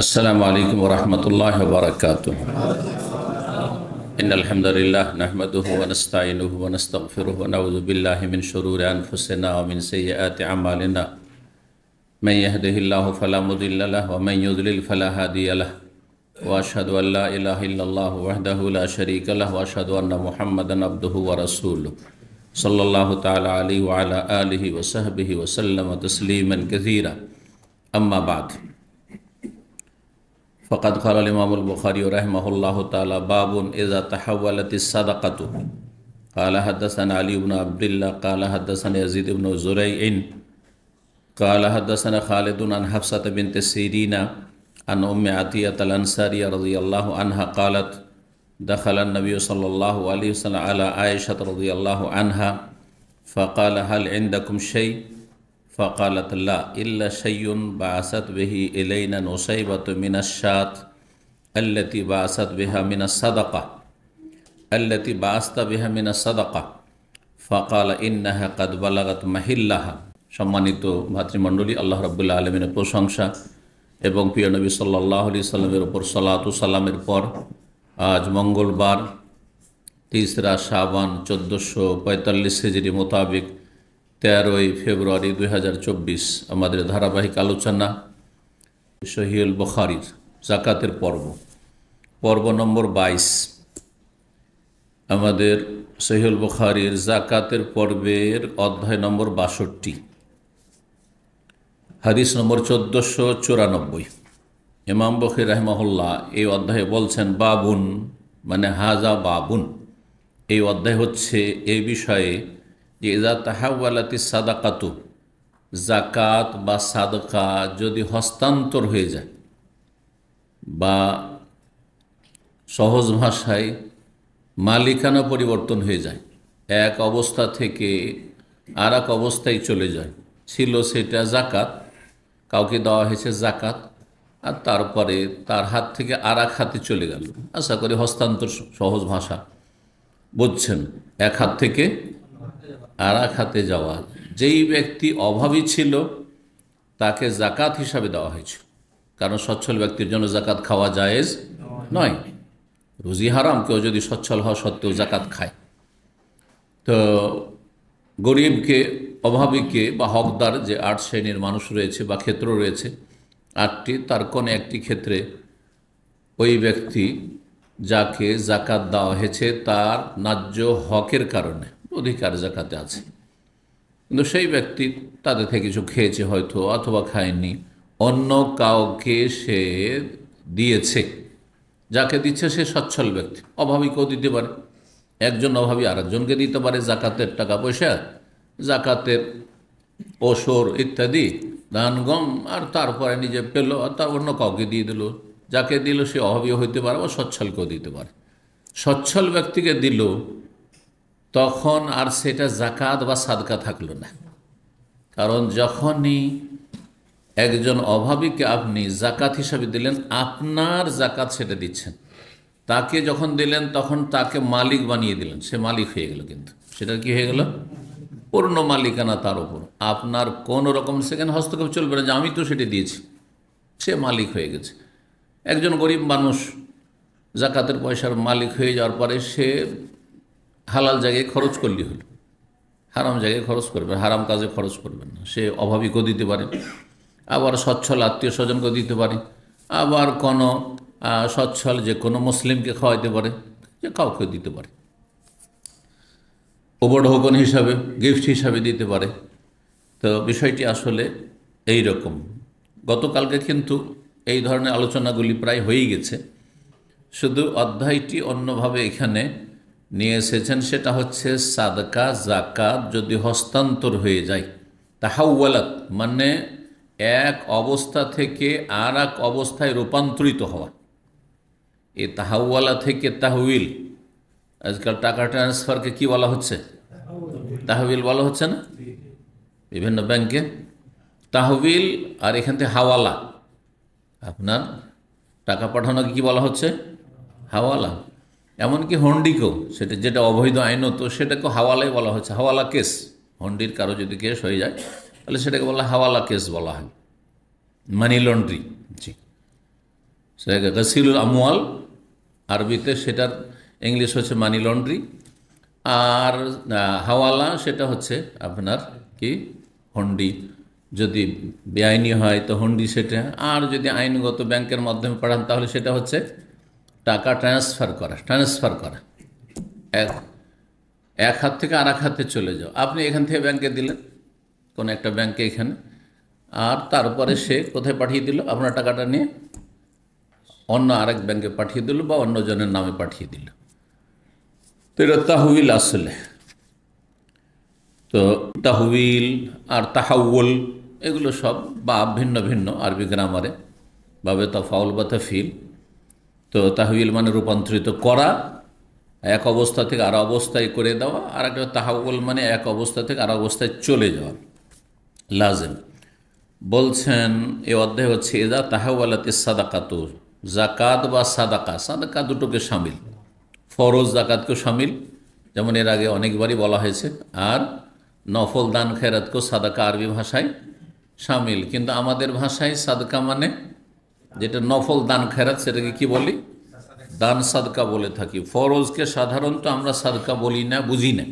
السلام علیکم ورحمت اللہ وبرکاتہ ان الحمدللہ نحمده ونستعینه ونستغفره ونعوذ باللہ من شرور انفسنا ومن سیئات عمالنا من يهده اللہ فلا مضل له ومن يضلل فلا هادی له واشهد ان لا الہ الا اللہ وحده لا شریک له واشهد ان محمد عبده ورسوله صلی اللہ تعالی علیہ وعلا آلہ وصحبہ وسلم تسلیما کثیرا اما بعد اما بعد فقد قال الإمام البخاري رحمه الله تعالى باب إذا تحولت الصدقة قال حدثنا علي بن عبد الله قال حدثنا يزيد بن زريع قال حدثنا خالد عن حفصة بنت سيرين عن أم عطية الأنصارية رضي الله عنها قالت دخل النبي صلى الله عليه وسلم على عائشة رضي الله عنها فقال هل عندكم شيء ফকালতল্লা ইল্লা সৈয়ুন বা আসাদ বেহি এলাইনা নোসাইবাত মিনাসাত আল্লাতি বা আসাদ বেহা মিনা সাদাকা আল্লাতি বা আস্তা বেহা মিনা সাদাকা ফকাল ইন্নাহা কাদবালাগত মাহিল্লাহা সম্মানিত ভাতৃমণ্ডলী আল্লাহ রবুল্লা আলমিনের প্রশংসা এবং প্রিয় নবী সাল্লাহ আলি সাল্লামের ওপর সালাতু সালামের পর আজ মঙ্গলবার তিসরা সাবান চোদ্দোশো পঁয়তাল্লিশ হেজরি মোতাবেক তেরোই ফেব্রুয়ারি দুই আমাদের ধারাবাহিক আলোচনা সহিউল বখারির জাকাতের পর্ব পর্ব নম্বর ২২ আমাদের সহিউল বখারির জাকাতের পর্বের অধ্যায় নম্বর বাষট্টি হাদিস নম্বর চোদ্দোশো চুরানব্বই ইমাম বখির রহমাহুল্লাহ এই অধ্যায়ে বলছেন বাবুন মানে হাজা বাবুন এই অধ্যায় হচ্ছে এই বিষয়ে যে ইজা তাহাওয়ালাতি সাদাকাতু জাকাত বা সাদকা যদি হস্তান্তর হয়ে যায় বা সহজ ভাষায় মালিকানা পরিবর্তন হয়ে যায় এক অবস্থা থেকে আর এক অবস্থায় চলে যায় ছিল সেটা জাকাত কাউকে দেওয়া হয়েছে জাকাত আর তারপরে তার হাত থেকে আর এক হাতে চলে গেল আশা করি হস্তান্তর সহজ ভাষা বুঝছেন এক হাত থেকে আরাখাতে যাওয়া যেই ব্যক্তি অভাবী ছিল তাকে জাকাত হিসাবে দেওয়া হয়েছিল কারণ সচ্ছল ব্যক্তির জন্য জাকাত খাওয়া জায়েজ নয় রুজি হারাম কেউ যদি সচ্ছল হওয়া সত্ত্বেও জাকাত খায় তো গরিবকে অভাবীকে বা হকদার যে আট শ্রেণীর মানুষ রয়েছে বা ক্ষেত্র রয়েছে আটটি তার কোনো একটি ক্ষেত্রে ওই ব্যক্তি যাকে জাকাত দেওয়া হয়েছে তার ন্যায্য হকের কারণে অধিকার জাকাতে আছে কিন্তু সেই ব্যক্তি তাদের থেকে কিছু খেয়েছে হয়তো অথবা খায়নি অন্য কাউকে সে দিয়েছে যাকে দিচ্ছে সে সচ্ছল ব্যক্তি কেউ দিতে পারে একজন অভাবী আরেকজনকে দিতে পারে জাকাতের টাকা পয়সা জাকাতের ওসর ইত্যাদি ধান গম আর তারপরে নিজে পেলো আর তার অন্য কাউকে দিয়ে দিল যাকে দিল সে অভাবী হইতে পারে বা সচ্ছলকেও দিতে পারে সচ্ছল ব্যক্তিকে দিল তখন আর সেটা জাকাত বা সাদকা থাকলো না কারণ যখনই একজন অভাবীকে আপনি জাকাত হিসাবে দিলেন আপনার জাকাত সেটা দিচ্ছেন তাকে যখন দিলেন তখন তাকে মালিক বানিয়ে দিলেন সে মালিক হয়ে গেল কিন্তু সেটা কি হয়ে গেল পূর্ণ মালিকানা তার উপর আপনার কোন রকম সেখানে হস্তক্ষেপ চলবে না যে আমি তো সেটি দিয়েছি সে মালিক হয়ে গেছে একজন গরিব মানুষ জাকাতের পয়সার মালিক হয়ে যাওয়ার পরে সে হালাল জায়গায় খরচ করলে হলো হারাম জায়গায় খরচ করবেন হারাম কাজে খরচ করবেন না সে অভাবিকও দিতে পারে আবার সচ্ছল আত্মীয় স্বজনকেও দিতে পারে আবার কোনো সচ্ছল যে কোনো মুসলিমকে খাওয়াইতে পারে যে কাউকে দিতে পারে ওবরঢৌকন হিসাবে গিফট হিসাবে দিতে পারে তো বিষয়টি আসলে এই রকম গতকালকে কিন্তু এই ধরনের আলোচনাগুলি প্রায় হয়েই গেছে শুধু অধ্যায়টি অন্যভাবে এখানে নিয়ে এসেছেন সেটা হচ্ছে সাদকা জাকাত যদি হস্তান্তর হয়ে যায় তাহাউলাত মানে এক অবস্থা থেকে আর এক অবস্থায় রূপান্তরিত হওয়া এ তাহাউওয়ালা থেকে তাহউল আজকাল টাকা ট্রান্সফারকে কি বলা হচ্ছে তাহবিল বলা হচ্ছে না বিভিন্ন ব্যাংকে তাহবিল আর এখান থেকে হাওয়ালা আপনার টাকা পাঠানোকে কি বলা হচ্ছে হাওয়ালা এমনকি হন্ডিকেও সেটা যেটা অবৈধ হতো সেটাকেও হাওয়ালাই বলা হচ্ছে হাওয়ালা কেস হন্ডির কারো যদি কেস হয়ে যায় তাহলে সেটাকে বলা হাওয়ালা কেস বলা হয় মানি লন্ড্রি জি সেটাকে গসিলুল আমওয়াল আরবিতে সেটার ইংলিশ হচ্ছে মানি লন্ড্রি আর হাওয়ালা সেটা হচ্ছে আপনার কি হন্ডি যদি বেআইনি হয় তো হন্ডি সেটা আর যদি আইনগত ব্যাংকের মাধ্যমে পাঠান তাহলে সেটা হচ্ছে টাকা ট্রান্সফার করা ট্রান্সফার করা এক এক হাত থেকে আর এক হাতে চলে যাও আপনি এখান থেকে ব্যাংকে দিলেন কোনো একটা ব্যাংকে এখানে আর তারপরে সে কোথায় পাঠিয়ে দিল আপনার টাকাটা নিয়ে অন্য আরেক ব্যাংকে পাঠিয়ে দিল বা অন্যজনের নামে পাঠিয়ে দিল তো এটা তাহবিল আসলে তো তাহবিল আর তাহাউল এগুলো সব বা ভিন্ন ভিন্ন আরবি গ্রামারে বাবে ফাউল বা তাফিল তো তাহবিল মানে রূপান্তরিত করা এক অবস্থা থেকে আর অবস্থায় করে দেওয়া আর একটা তাহাউল মানে এক অবস্থা থেকে আর অবস্থায় চলে যাওয়া লাজেম বলছেন এ অধ্যায় হচ্ছে এদা তাহাওয়ালাতে সাদাকাতুর জাকাত বা সাদাকা সাদাকা দুটোকে সামিল ফরজ জাকাতকেও সামিল যেমন এর আগে অনেকবারই বলা হয়েছে আর নফল দান খেরাতকেও সাদাকা আরবি ভাষায় সামিল কিন্তু আমাদের ভাষায় সাদকা মানে যেটা নফল দান খেরাত সেটাকে কি বলি দান সাদকা বলে থাকি ফরজকে সাধারণত আমরা সাদকা বলি না বুঝি না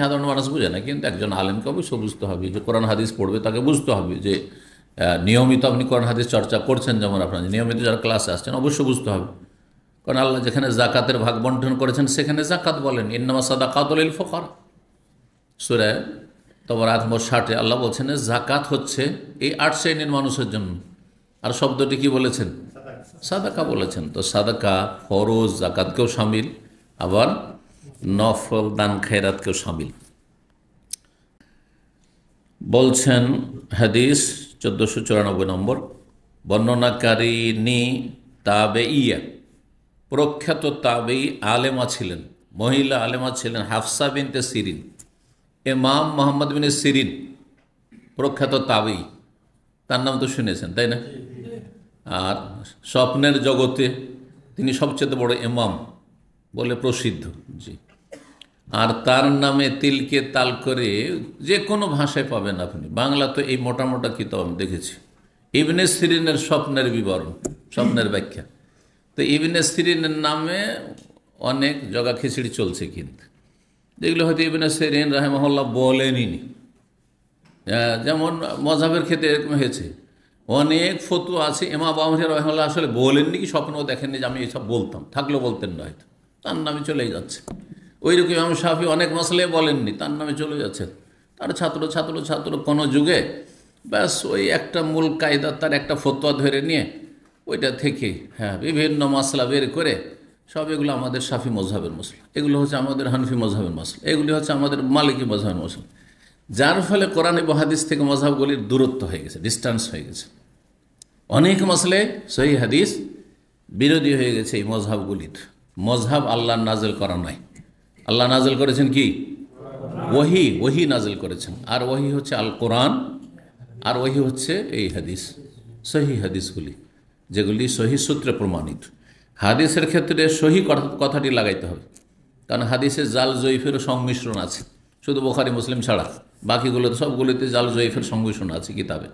সাধারণ মানুষ বুঝে না কিন্তু একজন আলেমকে অবশ্যই বুঝতে হবে যে কোরআন হাদিস পড়বে তাকে বুঝতে হবে যে নিয়মিত আপনি কোরআন হাদিস চর্চা করছেন যেমন আপনার নিয়মিত যারা ক্লাসে আসছেন অবশ্যই বুঝতে হবে কারণ আল্লাহ যেখানে জাকাতের ভাগ বন্টন করেছেন সেখানে জাকাত বলেন ইন্নামা সাদা ইল ফকর সুরায় তোমার আত্ম ষাটে আল্লাহ বলছেন জাকাত হচ্ছে এই আট শ্রেণীর মানুষের জন্য আর শব্দটি কি বলেছেন সাদাকা বলেছেন তো সাদাকা ফরজ জাকাতকেও সামিল আবার নফল দান খেরাতকেও সামিল বলছেন হাদিস চোদ্দোশো চুরানব্বই নম্বর বর্ণনাকারিনী তাবে ইয়া প্রখ্যাত তাবে আলেমা ছিলেন মহিলা আলেমা ছিলেন হাফসা বিনতে সিরিন এমাম মোহাম্মদ বিন সিরিন প্রখ্যাত তাবেই তার নাম তো শুনেছেন তাই না আর স্বপ্নের জগতে তিনি সবচেয়ে বড় এমাম বলে প্রসিদ্ধ জি আর তার নামে তিলকে তাল করে যে কোনো ভাষায় পাবেন আপনি বাংলা তো এই মোটা মোটা কিতাব আমি দেখেছি ইবনে সিরিনের স্বপ্নের বিবরণ স্বপ্নের ব্যাখ্যা তো ইবনে সিরিনের নামে অনেক জগা খিচিড়ি চলছে কিন্তু যেগুলো হয়তো ইবনে সিরিন রাহেমহল্লা বলেনি হ্যাঁ, যেমন মজাবের ক্ষেত্রে এরকম হয়েছে অনেক ফতু আছে এমা বাবা রহমাল্লাহ আসলে বলেননি কি স্বপ্নও দেখেননি যে আমি এইসব বলতাম থাকলেও বলতেন না হয়তো তার নামে চলেই যাচ্ছে ওই রকম ইমাম সাহাফি অনেক মশলে বলেননি তার নামে চলে যাচ্ছে তার ছাত্র ছাত্র ছাত্র কোনো যুগে ব্যাস ওই একটা মূল কায়দা তার একটা ফতোয়া ধরে নিয়ে ওইটা থেকে হ্যাঁ বিভিন্ন মশলা বের করে সব এগুলো আমাদের সাফি মজাহের মশলা এগুলো হচ্ছে আমাদের হানফি মজাহের মশলা এগুলি হচ্ছে আমাদের মালিকী মজাহের মশলা যার ফলে কোরআন এবং হাদিস থেকে মজাবগুলির দূরত্ব হয়ে গেছে ডিস্টান্স হয়ে গেছে অনেক মশলে সহি হাদিস বিরোধী হয়ে গেছে এই মজহাবগুলির মজহাব আল্লাহ নাজেল করা নয় আল্লাহ নাজেল করেছেন কি ওহি ওহি নাজেল করেছেন আর ওহি হচ্ছে আল কোরআন আর ওহি হচ্ছে এই হাদিস সহি হাদিসগুলি যেগুলি সহি সূত্রে প্রমাণিত হাদিসের ক্ষেত্রে সহি কথাটি লাগাইতে হবে কারণ হাদিসের জাল জৈফেরও সংমিশ্রণ আছে শুধু বোখারি মুসলিম ছাড়া বাকিগুলো সবগুলোতে জাল জয়ীফের সংমিশ্রণ আছে কিতাবে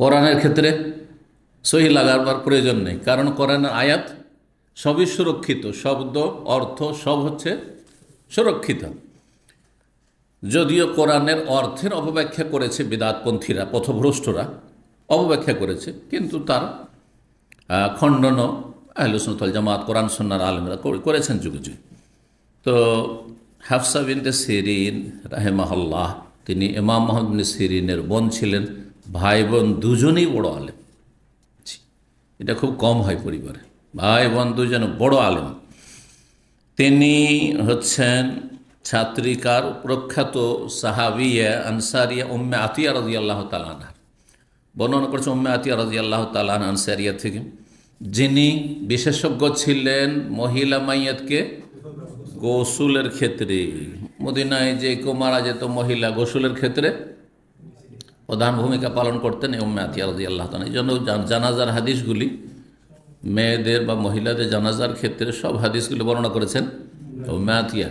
কোরআনের ক্ষেত্রে সহি লাগাবার প্রয়োজন নেই কারণ কোরআনের আয়াত সবই সুরক্ষিত শব্দ অর্থ সব হচ্ছে সুরক্ষিত যদিও কোরআনের অর্থের অপব্যাখ্যা করেছে বিদাতপন্থীরা পথভ্রষ্টরা অপব্যাখ্যা করেছে কিন্তু তার খণ্ডনও আহলুসনতল জামাত কোরআন সন্ন্যার আলমরা করেছেন যুগে যুগে তো হাফসা বিনতে সিরিন রাহেমাহল্লাহ তিনি ইমাম মোহাম্মদ সিরিনের বোন ছিলেন ভাই বোন দুজনেই বড় আলেম এটা খুব কম হয় পরিবারে ভাই বোন দুজন বড় আলেম তিনি হচ্ছেন ছাত্রিকার প্রখ্যাত সাহাবিয়া আনসারিয়া উম্মে আতিয়া রাজি আল্লাহ তালানহার বর্ণনা করছে উম্মে আতিয়া রাজি আল্লাহ তালান আনসারিয়া থেকে যিনি বিশেষজ্ঞ ছিলেন মহিলা মাইয়াতকে গোসুলের ক্ষেত্রে মদিনায় যে কেউ মারা যেত মহিলা গোসুলের ক্ষেত্রে প্রধান ভূমিকা পালন করতেন উম্মাতি আলদি আল্লাহ তালা এই জন্য জানাজার হাদিসগুলি মেয়েদের বা মহিলাদের জানাজার ক্ষেত্রে সব হাদিসগুলি বর্ণনা করেছেন উম্মাতিয়া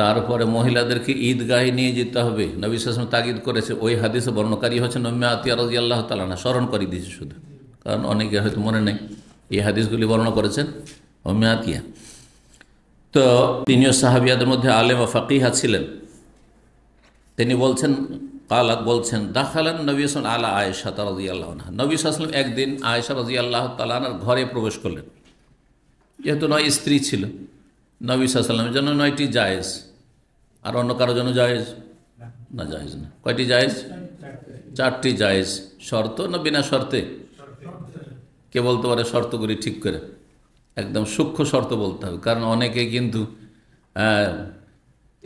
তারপরে মহিলাদেরকে ঈদগাহে নিয়ে যেতে হবে নবী সাসম তাগিদ করেছে ওই হাদিসে বর্ণকারী হচ্ছেন উম্মাতিয়া রাজি আল্লাহ তালা না স্মরণ করিয়ে দিয়েছে শুধু কারণ অনেকে হয়তো মনে নেই এই হাদিসগুলি বর্ণনা করেছেন উম্মাতিয়া তো তিনিও সাহাবিয়াদের মধ্যে আলেম ও ফাকিহা ছিলেন তিনি বলছেন কালাক বলছেন দাখালেন নবী হাসান আলা আয়েশা রাজি আল্লাহ নবী আসলাম একদিন আয়েশা রাজি আল্লাহ তালানার ঘরে প্রবেশ করলেন যেহেতু নয় স্ত্রী ছিল নবী সাল্লামের জন্য নয়টি জায়েজ আর অন্য কারোর জন্য জায়েজ না জায়েজ না কয়টি জায়েজ চারটি জায়েজ শর্ত না বিনা শর্তে কে বলতে পারে শর্তগুলি ঠিক করে একদম সূক্ষ্ম শর্ত বলতে হবে কারণ অনেকে কিন্তু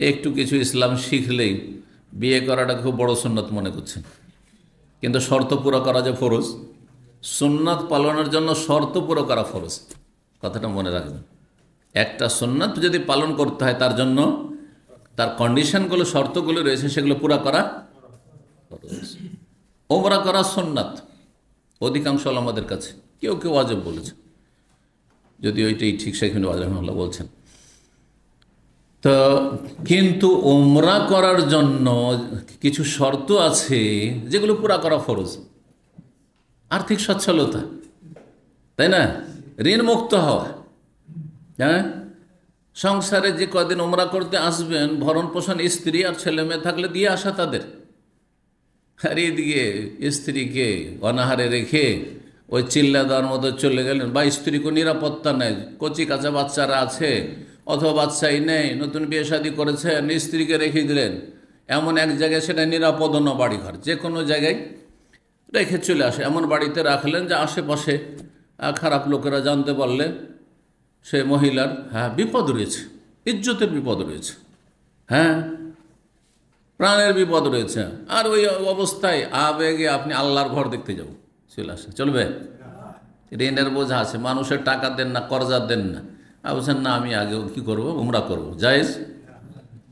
একটু কিছু ইসলাম শিখলেই বিয়ে করাটা খুব বড় সুন্নত মনে করছেন কিন্তু শর্ত পুরো করা যে ফরজ সুন্নাত পালনের জন্য শর্ত পুরো করা ফরজ কথাটা মনে রাখবেন একটা সুন্নাত যদি পালন করতে হয় তার জন্য তার কন্ডিশনগুলো শর্তগুলো রয়েছে সেগুলো পুরা করা ওমরা করা সোননাথ অধিকাংশ আমাদের কাছে কেউ কেউ অজব বলেছে যদি ওইটাই ঠিক সেখানে আজরহমুল্লাহ বলছেন তো কিন্তু ওমরা করার জন্য কিছু শর্ত আছে যেগুলো পুরা করা ফরজ আর্থিক সচ্ছলতা তাই না ঋণ মুক্ত হওয়া হ্যাঁ সংসারে যে কদিন ওমরা করতে আসবেন ভরণ পোষণ স্ত্রী আর ছেলে মেয়ে থাকলে দিয়ে আসা তাদের আর এদিকে স্ত্রীকে অনাহারে রেখে ওই চিল্লা দেওয়ার মতো চলে গেলেন বা স্ত্রী কোনো নিরাপত্তা নেই কচি কাঁচা বাচ্চারা আছে অথবা বাচ্চাই নেই নতুন বিয়ে শাদি করেছেন স্ত্রীকে রেখে দিলেন এমন এক জায়গায় সেটা নিরাপদ অন্য বাড়িঘর যে কোনো জায়গায় রেখে চলে আসে এমন বাড়িতে রাখলেন যে আশেপাশে খারাপ লোকেরা জানতে পারলে সে মহিলার হ্যাঁ বিপদ রয়েছে ইজ্জতের বিপদ রয়েছে হ্যাঁ প্রাণের বিপদ রয়েছে আর ওই অবস্থায় আবেগে আপনি আল্লাহর ঘর দেখতে যাবেন চলে আসে চলবে ঋণের বোঝা আছে মানুষের টাকা দেন না কর্জা দেন না বলছেন না আমি আগে কি করব উমরা করব জায়েজ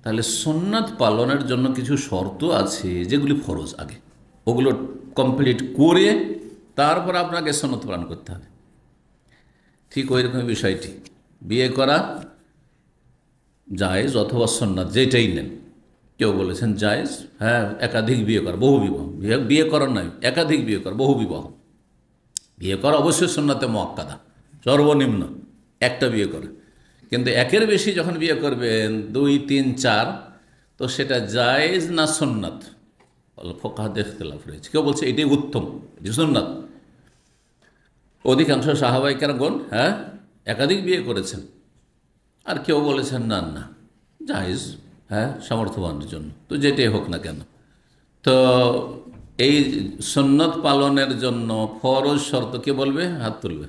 তাহলে সোননাথ পালনের জন্য কিছু শর্ত আছে যেগুলি ফরজ আগে ওগুলো কমপ্লিট করে তারপর আপনাকে সন্নত পালন করতে হবে ঠিক ওই রকম বিষয়টি বিয়ে করা জায়েজ অথবা সন্ন্যাত যেটাই নেন কেউ বলেছেন জায়জ হ্যাঁ একাধিক বিয়ে কর বহু বিবাহ বিয়ে করার নয় একাধিক বিয়ে কর বহু বিবাহ বিয়ে করা অবশ্যই সন্ন্যতে মক্কাদা সর্বনিম্ন একটা বিয়ে করে কিন্তু একের বেশি যখন বিয়ে করবেন দুই তিন চার তো সেটা জায়জ না সন্ন্যত ফোকা দেখতে লাভ রয়েছে কেউ বলছে এটাই উত্তম এটি সন্ন্যত অধিকাংশ সাহাবাই কেনগণ হ্যাঁ একাধিক বিয়ে করেছেন আর কেউ বলেছেন না না জায়েজ হ্যাঁ সামর্থ্যবানের জন্য তো যেটাই হোক না কেন তো এই সন্ন্যত পালনের জন্য ফরজ শর্ত কে বলবে হাত তুলবে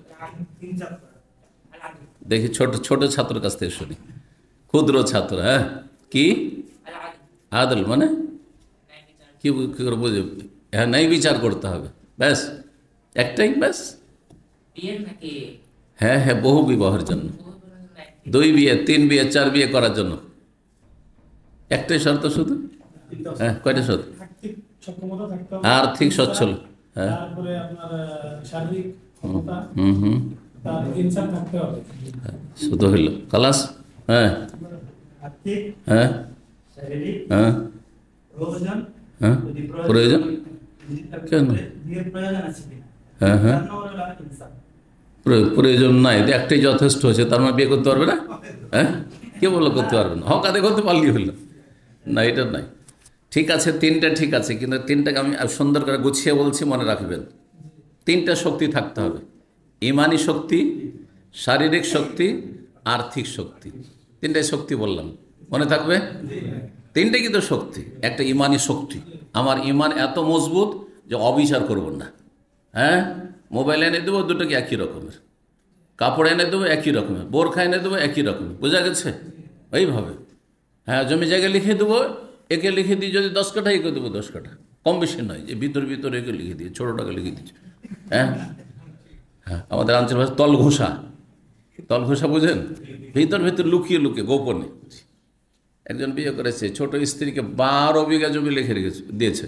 দেখি ছোট ছোট ছাত্র কাছ থেকে শুনি ক্ষুদ্র ছাত্র হ্যাঁ কি আদল মানে কি করে বুঝে হ্যাঁ নাই বিচার করতে হবে ব্যাস একটাই ব্যাস হ্যাঁ হ্যাঁ বহু বিবাহের জন্য দুই বিয়ে তিন বিয়ে চার বিয়ে করার জন্য একটাই শর্ত শুধু হ্যাঁ কয়টা শর্ত আর্থিক সচ্ছল হ্যাঁ হুম হুম শুধু হইল খালাস হ্যাঁ হ্যাঁ। হ্যাঁ। হ্যাঁ।, হ্যাঁ হ্যাঁ হ্যাঁ প্রয়োজন কেন হ্যাঁ হ্যাঁ প্রয়োজন নাই একটাই যথেষ্ট হয়েছে তার মানে বিয়ে করতে পারবে না হ্যাঁ কে বললো করতে পারবে না হকাতে করতে পারলেই হলো না এটা নাই ঠিক আছে তিনটা ঠিক আছে কিন্তু তিনটাকে আমি সুন্দর করে গুছিয়ে বলছি মনে রাখবেন তিনটা শক্তি থাকতে হবে ইমানি শক্তি শারীরিক শক্তি আর্থিক শক্তি তিনটাই শক্তি বললাম মনে থাকবে তিনটাই কিন্তু শক্তি একটা ইমানি শক্তি আমার ইমান এত মজবুত যে অবিচার করব না হ্যাঁ মোবাইল এনে দেবো দুটোকে একই রকমের কাপড় এনে দেবো একই রকমের বোরখা এনে দেবো একই রকমের বোঝা গেছে ওইভাবে হ্যাঁ জমি জায়গায় লিখে দেবো একে লিখে দিই যদি দশ কাঠা একে দেবো দশ কাঠা কম বেশি নয় যে ভিতর ভিতর একে লিখে দিয়ে ছোটোটাকে লিখে দিচ্ছে হ্যাঁ হ্যাঁ আমাদের আঞ্চল ভাষা তলঘোষা তলঘোষা বুঝেন ভিতর ভিতর লুকিয়ে লুকিয়ে গোপনে একজন বিয়ে করেছে ছোট স্ত্রীকে বারো বিঘা জমি লিখে রেখেছে দিয়েছে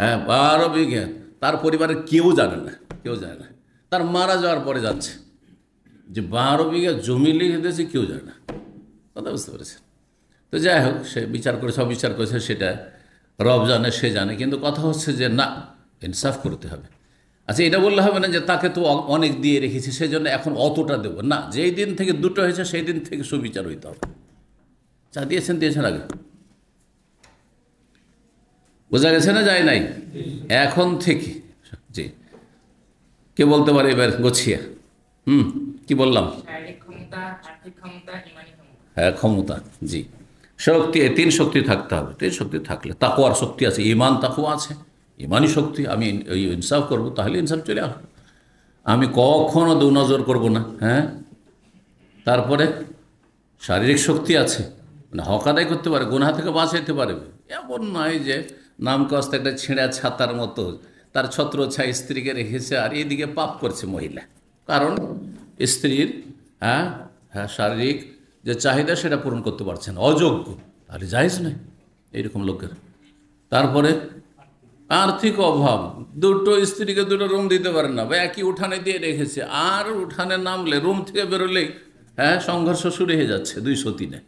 হ্যাঁ বারো বিঘা তার পরিবারের কেউ জানে না কেউ জানে না তার মারা যাওয়ার পরে যাচ্ছে যে বারো বিঘা জমি লিখে দিয়েছে কেউ জানে না কথা বুঝতে পেরেছেন তো যাই হোক সে বিচার করে সব বিচার করেছে সেটা রব জানে সে জানে কিন্তু কথা হচ্ছে যে না ইনসাফ করতে হবে আচ্ছা এটা বললে হবে না যে তাকে তো অনেক দিয়ে রেখেছি সেই জন্য এখন অতটা দেবো না যেই দিন থেকে দুটো হয়েছে সেই দিন থেকে সুবিচার হইতে হবে যা দিয়েছেন দিয়েছেন আগে বোঝা গেছে না যায় নাই এখন থেকে জি কে বলতে পারে এবার গোছিয়া হুম কি বললাম হ্যাঁ ক্ষমতা জি শক্তি তিন শক্তি থাকতে হবে তিন শক্তি থাকলে তাকুয়ার শক্তি আছে ইমান তাকুয়া আছে ইমানই শক্তি আমি ইনসাফ করবো তাহলে ইনসাফ চলে আসবে আমি কখনো দু নজর করবো না হ্যাঁ তারপরে শারীরিক শক্তি আছে মানে হক আদায় করতে পারে গুনহা থেকে বাঁচাইতে পারবে এমন নয় যে নাম কাস্তে একটা ছেঁড়া ছাতার মতো তার ছত্র ছায় স্ত্রীকে রেখেছে আর এদিকে পাপ করছে মহিলা কারণ স্ত্রীর হ্যাঁ হ্যাঁ শারীরিক যে চাহিদা সেটা পূরণ করতে পারছেন অযোগ্য তাহলে যাইস নাই এইরকম লোকের তারপরে আর্থিক অভাব দুটো স্ত্রীকে দুটো রুম দিতে পারে না বা একই উঠানে দিয়ে রেখেছে আর উঠানে নামলে রুম থেকে বেরোলেই হ্যাঁ সংঘর্ষ শুরু হয়ে যাচ্ছে দুইশো তিনে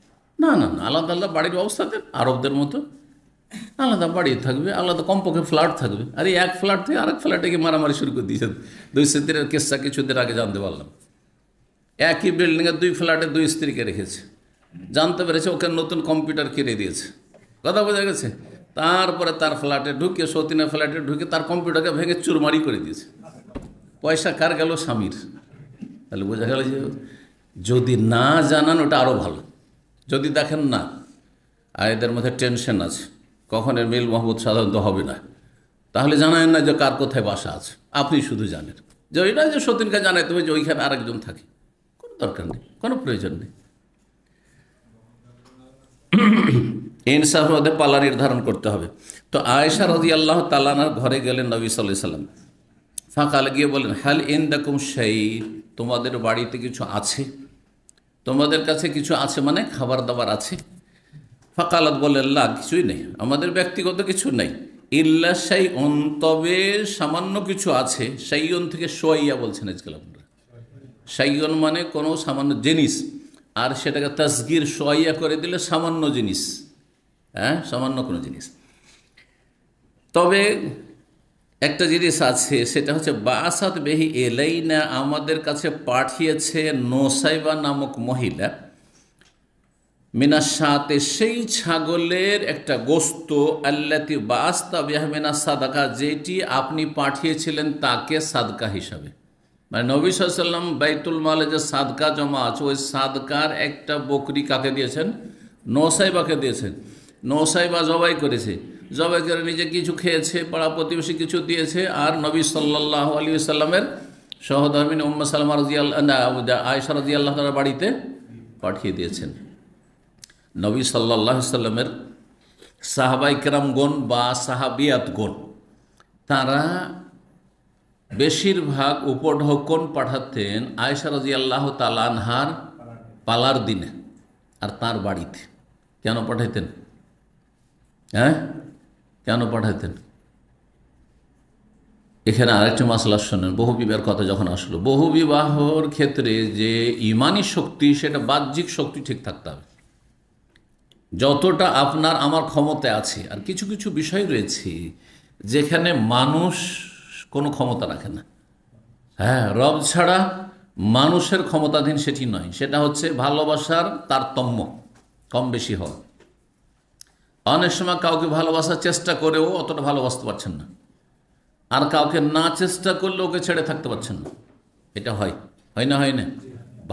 না না না আলাদা আলাদা বাড়ির ব্যবস্থা দেন আরবদের মতো আলাদা বাড়ি থাকবে আলাদা কমপক্ষে ফ্ল্যাট থাকবে আর এক ফ্ল্যাট থেকে আরেক ফ্ল্যাটে গিয়ে মারামারি শুরু করে দিয়েছেন দুই স্ত্রীর কেসটা কিছুদের আগে জানতে পারলাম একই বিল্ডিংয়ে দুই ফ্ল্যাটে দুই স্ত্রীকে রেখেছে জানতে পেরেছে ওকে নতুন কম্পিউটার কিনে দিয়েছে কথা বোঝা গেছে তারপরে তার ফ্ল্যাটে ঢুকে সতীনের ফ্ল্যাটে ঢুকে তার কম্পিউটারকে ভেঙে চুরমারি করে দিয়েছে পয়সা কার গেল স্বামীর তাহলে বোঝা গেল যে যদি না জানান ওটা আরও ভালো যদি দেখেন না আর এদের মধ্যে টেনশন আছে কখন এর মিল মোহাম্মদ সাধারণত হবে না তাহলে জানায় না যে কার কোথায় বাসা আছে আপনি শুধু জানেন যে ওইটা যে সতীনকে জানায় তুমি যে ওইখানে আরেকজন থাকে দরকার নেই কোনো প্রয়োজন নেই ইনসাফের মধ্যে পালা নির্ধারণ করতে হবে তো আয়েশা রাজি আল্লাহ তালানার ঘরে গেলেন নবী সাল্লাহ সাল্লাম ফাঁকাল গিয়ে বলেন হ্যাল ইন দেখুম সেই তোমাদের বাড়িতে কিছু আছে তোমাদের কাছে কিছু আছে মানে খাবার দাবার আছে ফাঁকালাত বলেন আল্লাহ কিছুই নেই আমাদের ব্যক্তিগত কিছু নেই ইল্লা সেই অন্তবে সামান্য কিছু আছে সেই অন থেকে সোয়াইয়া বলছেন আজকাল আপনার সাইগন মানে কোনো সামান্য জিনিস আর সেটাকে তসগির সোয়াইয়া করে দিলে সামান্য জিনিস হ্যাঁ সামান্য কোনো জিনিস তবে একটা জিনিস আছে সেটা হচ্ছে বাসাত বেহি না আমাদের কাছে পাঠিয়েছে নোসাইবা নামক মহিলা মিনাসাতে সেই ছাগলের একটা গোস্ত আল্লাতি বাস্তা বিহমিনা সাদাকা যেটি আপনি পাঠিয়েছিলেন তাকে সাদকা হিসাবে মানে নবী সাল্লাম বাইতুল মালে যে সাদকা জমা আছে ওই সাদকার একটা বকরি কাকে দিয়েছেন নৌসাইবাকে দিয়েছেন নৌসাইবা জবাই করেছে জবাই করে নিজে কিছু খেয়েছে পাড়া প্রতিবেশী কিছু দিয়েছে আর নবী সাল্লাহ আলী সাল্লামের সহধর্মিন উম্মা সাল্লামা রাজিয়াল আয়সা রাজিয়াল্লাহ তার বাড়িতে পাঠিয়ে দিয়েছেন নবী সাল্লাহ সাল্লামের সাহাবাই কেরামগণ বা সাহাবিয়াতগণ তারা বেশিরভাগ উপঢৌকন পাঠাতেন আয়সা রাজি আল্লাহ তালানহার পালার দিনে আর তার বাড়িতে কেন পাঠাইতেন হ্যাঁ কেন পাঠাইতেন এখানে আরেকটা মাসলা শোনেন বহু বিবাহের কথা যখন আসলো বহু বিবাহর ক্ষেত্রে যে ইমানি শক্তি সেটা বাহ্যিক শক্তি ঠিক থাকতে হবে যতটা আপনার আমার ক্ষমতা আছে আর কিছু কিছু বিষয় রয়েছে যেখানে মানুষ কোনো ক্ষমতা রাখে না হ্যাঁ রব ছাড়া মানুষের ক্ষমতাধীন সেটি নয় সেটা হচ্ছে ভালোবাসার তারতম্য কম বেশি হওয়া অনেক সময় কাউকে ভালোবাসার চেষ্টা করেও অতটা ভালোবাসতে পারছেন না আর কাউকে না চেষ্টা করলে ওকে ছেড়ে থাকতে পারছেন না এটা হয় হয় না হয় না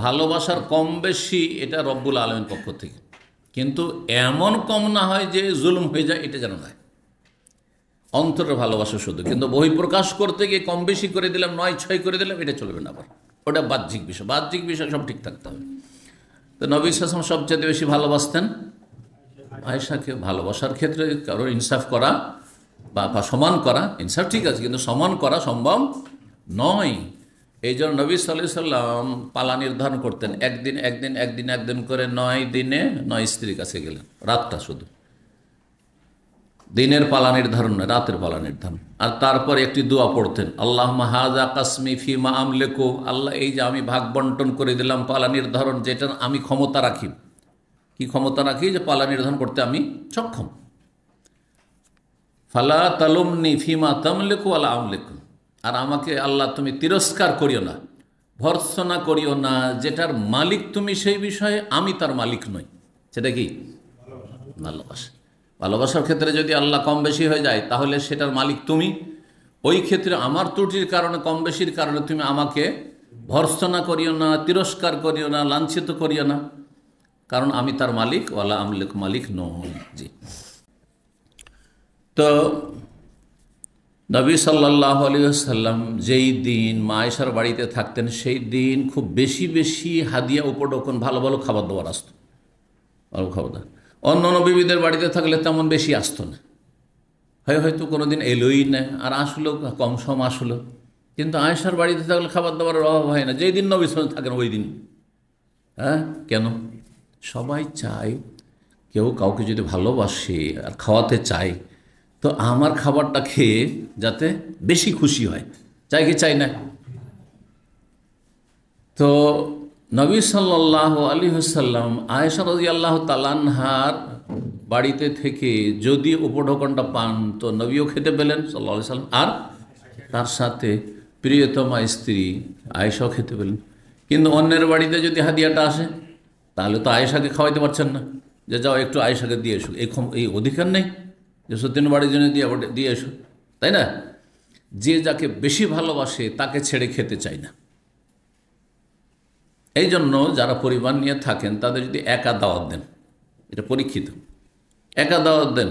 ভালোবাসার কম বেশি এটা রব্বুল আলমের পক্ষ থেকে কিন্তু এমন কম না হয় যে জুলুম হয়ে যায় এটা যেন নয় অন্তরের ভালোবাসা শুধু কিন্তু বহি প্রকাশ করতে গিয়ে কম বেশি করে দিলাম নয় ছয় করে দিলাম এটা চলবে না আবার ওটা বাহ্যিক বিষয় বাহ্যিক বিষয় সব ঠিক থাকতে হবে তো নবী শাসম সবচেয়ে বেশি ভালোবাসতেন আয়সাকে ভালোবাসার ক্ষেত্রে কারোর ইনসাফ করা বা সমান করা ইনসাফ ঠিক আছে কিন্তু সমান করা সম্ভব নয় এই জন্য নবী সাল্লি সাল্লাম পালা নির্ধারণ করতেন একদিন একদিন একদিন একদিন করে নয় দিনে নয় স্ত্রীর কাছে গেলেন রাতটা শুধু দিনের পালা নির্ধারণ নয় রাতের পালা নির্ধারণ আর তারপর একটি দোয়া পড়তেন আল্লাহ মাহাজা কাসমি ফিমা আমলেকো আল্লাহ এই যে আমি ভাগ বন্টন করে দিলাম পালা নির্ধারণ যেটা আমি ক্ষমতা রাখি কি ক্ষমতা রাখি যে পালা নির্ধারণ করতে আমি সক্ষম ফালা তালুমনি ফিমা তামলেকু আল্লাহ আমলেকু আর আমাকে আল্লাহ তুমি তিরস্কার করিও না ভর্সনা করিও না যেটার মালিক তুমি সেই বিষয়ে আমি তার মালিক নই সেটা কি ভালোবাসা ভালোবাসার ক্ষেত্রে যদি আল্লাহ কম বেশি হয়ে যায় তাহলে সেটার মালিক তুমি ওই ক্ষেত্রে আমার ত্রুটির কারণে কম বেশির কারণে তুমি আমাকে ভর্সনা করিও না তিরস্কার করিও না লাঞ্ছিত করিও না কারণ আমি তার মালিক ওয়ালা আমলিক মালিক নই জি তো নবী সাল্লাহ আলী সাল্লাম যেই দিন মায়েশার বাড়িতে থাকতেন সেই দিন খুব বেশি বেশি হাদিয়া উপডকন ভালো ভালো খাবার দাবার আসতো ভালো খাবার দাবার অন্য অন্য বিবিদের বাড়িতে থাকলে তেমন বেশি আসতো না হয় হয়তো কোনো দিন এলোই না আর আসলো কম সম আসলো কিন্তু আয়সার বাড়িতে থাকলে খাবার দাবারের অভাব হয় না যেই দিন নবী সঙ্গে থাকেন ওই দিন হ্যাঁ কেন সবাই চায় কেউ কাউকে যদি ভালোবাসে আর খাওয়াতে চায় তো আমার খাবারটা খেয়ে যাতে বেশি খুশি হয় চাই কি চাই না তো নবী সাল্লাহ আলী হুসাল্লাম আয়সা রাজি আল্লাহ তালানহার বাড়িতে থেকে যদি উপঢকনটা পান তো নবীও খেতে পেলেন সাল্লাহ সাল্লাম আর তার সাথে প্রিয়তমা স্ত্রী আয়েশাও খেতে পেলেন কিন্তু অন্যের বাড়িতে যদি হাদিয়াটা আসে তাহলে তো আয়েশাকে খাওয়াইতে পারছেন না যে যাও একটু আয়েশাকে দিয়ে এসো এই এই অধিকার নেই যে সত্যিন বাড়ির জন্য দিয়ে দিয়ে এসো তাই না যে যাকে বেশি ভালোবাসে তাকে ছেড়ে খেতে চায় না এই জন্য যারা পরিবার নিয়ে থাকেন তাদের যদি একা দাওয়াত দেন এটা পরীক্ষিত একা দাওয়াত দেন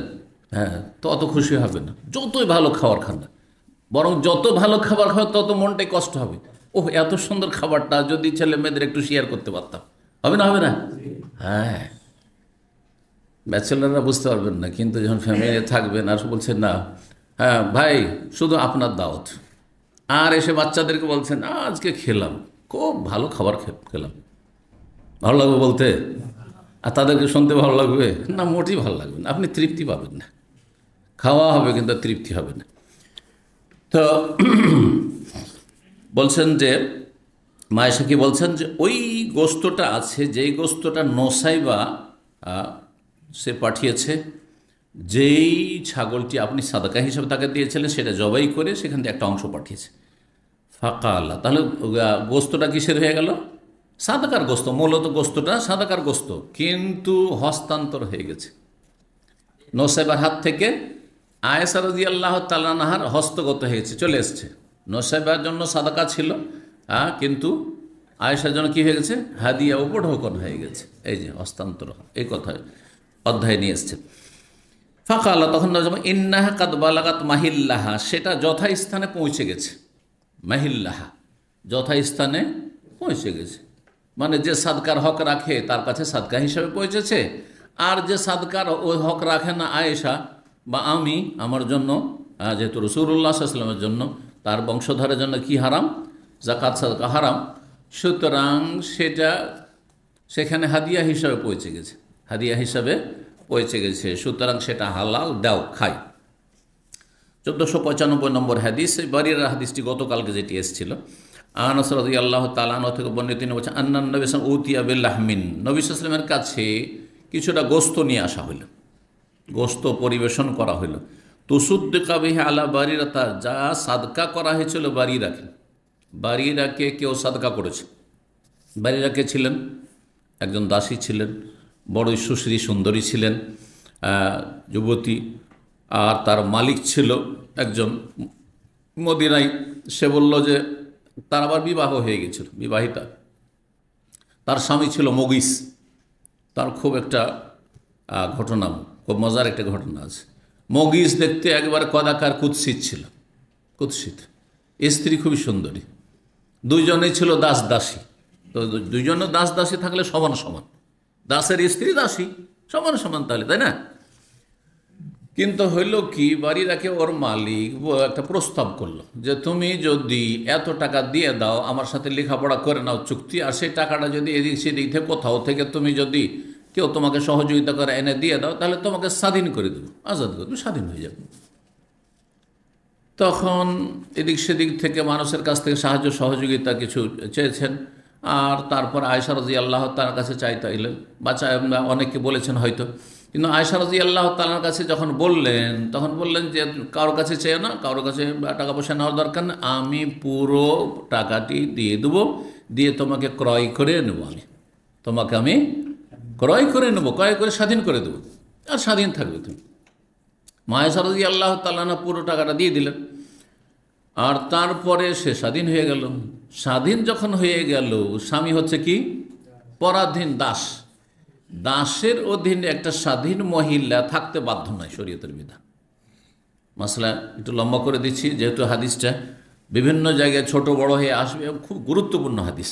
হ্যাঁ তত খুশি হবে না যতই ভালো খাবার খান না বরং যত ভালো খাবার খাবে তত মনটাই কষ্ট হবে ওহ এত সুন্দর খাবারটা যদি ছেলে মেয়েদের একটু শেয়ার করতে পারতাম হবে না হবে না হ্যাঁ ব্যাচেলাররা বুঝতে পারবেন না কিন্তু যখন ফ্যামিলি থাকবেন আর বলছেন না হ্যাঁ ভাই শুধু আপনার দাওয়াত আর এসে বাচ্চাদেরকে বলছেন আজকে খেলাম খুব ভালো খাবার খেলাম ভালো লাগবে বলতে আর তাদেরকে শুনতে ভালো লাগবে না মোটেই ভালো লাগবে না আপনি তৃপ্তি পাবেন না খাওয়া হবে কিন্তু তৃপ্তি হবে না তো বলছেন যে মায়েশা কি বলছেন যে ওই গোস্তটা আছে যেই গোস্তটা নসাইবা সে পাঠিয়েছে যেই ছাগলটি আপনি সাদাকা হিসেবে তাকে দিয়েছিলেন সেটা জবাই করে সেখান থেকে একটা অংশ পাঠিয়েছে ফাঁকা আল্লাহ তাহলে গোস্তটা কিসের হয়ে গেল সাদাকার গোস্ত মূলত গোস্তটা সাদাকার গোস্ত কিন্তু হস্তান্তর হয়ে গেছে নসেবার হাত থেকে আয়েসার আল্লাহ তালানহার হস্তগত হয়েছে চলে এসছে নসেবার জন্য সাদাকা ছিল হ্যাঁ কিন্তু আয়েসার জন্য কী হয়ে গেছে হাদিয়া ও ঢোকন হয়ে গেছে এই যে হস্তান্তর এই কথা অধ্যায় নিয়ে এসছে ফাঁকা আল্লাহ তখন ইন্নাহা কাদবালাকাত মাহিল্লাহা সেটা যথাস্থানে পৌঁছে গেছে মাহিল্লাহা যথাস্থানে পৌঁছে গেছে মানে যে সাদকার হক রাখে তার কাছে সাদকা হিসাবে পৌঁছেছে আর যে সাদকার ওই হক রাখে না আয়েশা বা আমি আমার জন্য যেহেতু রসুল্লাহ আসলামের জন্য তার বংশধরের জন্য কি হারাম জাকাত সাদকা হারাম সুতরাং সেটা সেখানে হাদিয়া হিসাবে পৌঁছে গেছে হাদিয়া হিসাবে পৌঁছে গেছে সুতরাং সেটা হালাল দাও খায় চোদ্দশো পঁচানব্বই নম্বর হাদিস বাড়ির হাদিসটি গতকালকে যেটি এসেছিল আনসরত আল্লাহ তালান থেকে বন্য তিনি বলছেন আন্নান নবী ইসলাম উতিয়াবিল্লাহমিন নবী ইসলামের কাছে কিছুটা গোস্ত নিয়ে আসা হইল গোস্ত পরিবেশন করা হইল তুসুদ্দ আলা আলা তা যা সাদকা করা হয়েছিল বাড়িরাকে বাড়িরাকে কেউ সাদকা করেছে বাড়িরাকে ছিলেন একজন দাসী ছিলেন বড়ই সুশ্রী সুন্দরী ছিলেন যুবতী আর তার মালিক ছিল একজন মদিনাই সে বলল যে তার আবার বিবাহ হয়ে গেছিল বিবাহিতা তার স্বামী ছিল মগিস তার খুব একটা ঘটনা খুব মজার একটা ঘটনা আছে মগিস দেখতে একবার কদাকার কুৎসিত ছিল কুৎসিত স্ত্রী খুবই সুন্দরী দুজনে ছিল দাস দাসী তো দুজনে দাস দাসী থাকলে সমান সমান দাসের স্ত্রী দাসী সমান সমান তাহলে তাই না কিন্তু হইল কি বাড়ি রাখে ওর মালিক একটা প্রস্তাব করলো যে তুমি যদি এত টাকা দিয়ে দাও আমার সাথে লেখাপড়া করে নাও চুক্তি আর সেই টাকাটা যদি এদিক সেদিক থেকে কোথাও থেকে তুমি যদি কেউ তোমাকে সহযোগিতা করে এনে দিয়ে দাও তাহলে তোমাকে স্বাধীন করে দেবো আজাদ করে স্বাধীন হয়ে যাবে তখন এদিক সেদিক থেকে মানুষের কাছ থেকে সাহায্য সহযোগিতা কিছু চেয়েছেন আর তারপর আয়সা রাজি আল্লাহ তার কাছে চাইতে এলেন বা অনেকে বলেছেন হয়তো কিন্তু আয়সা রাজি আল্লাহ তালার কাছে যখন বললেন তখন বললেন যে কারোর কাছে চেয়ে না কারোর কাছে টাকা পয়সা নেওয়ার দরকার না আমি পুরো টাকাটি দিয়ে দেবো দিয়ে তোমাকে ক্রয় করে নেব আমি তোমাকে আমি ক্রয় করে নেব ক্রয় করে স্বাধীন করে দেবো আর স্বাধীন থাকবে তুমি মায়েশা রাজি আল্লাহ তালানা পুরো টাকাটা দিয়ে দিলেন আর তারপরে সে স্বাধীন হয়ে গেল স্বাধীন যখন হয়ে গেল স্বামী হচ্ছে কি পরাধীন দাস দাসের অধীনে একটা স্বাধীন মহিলা থাকতে বাধ্য নয় শরীয়তের বিধান মশলা একটু লম্বা করে দিচ্ছি যেহেতু হাদিসটা বিভিন্ন জায়গায় ছোট বড় হয়ে আসবে এবং খুব গুরুত্বপূর্ণ হাদিস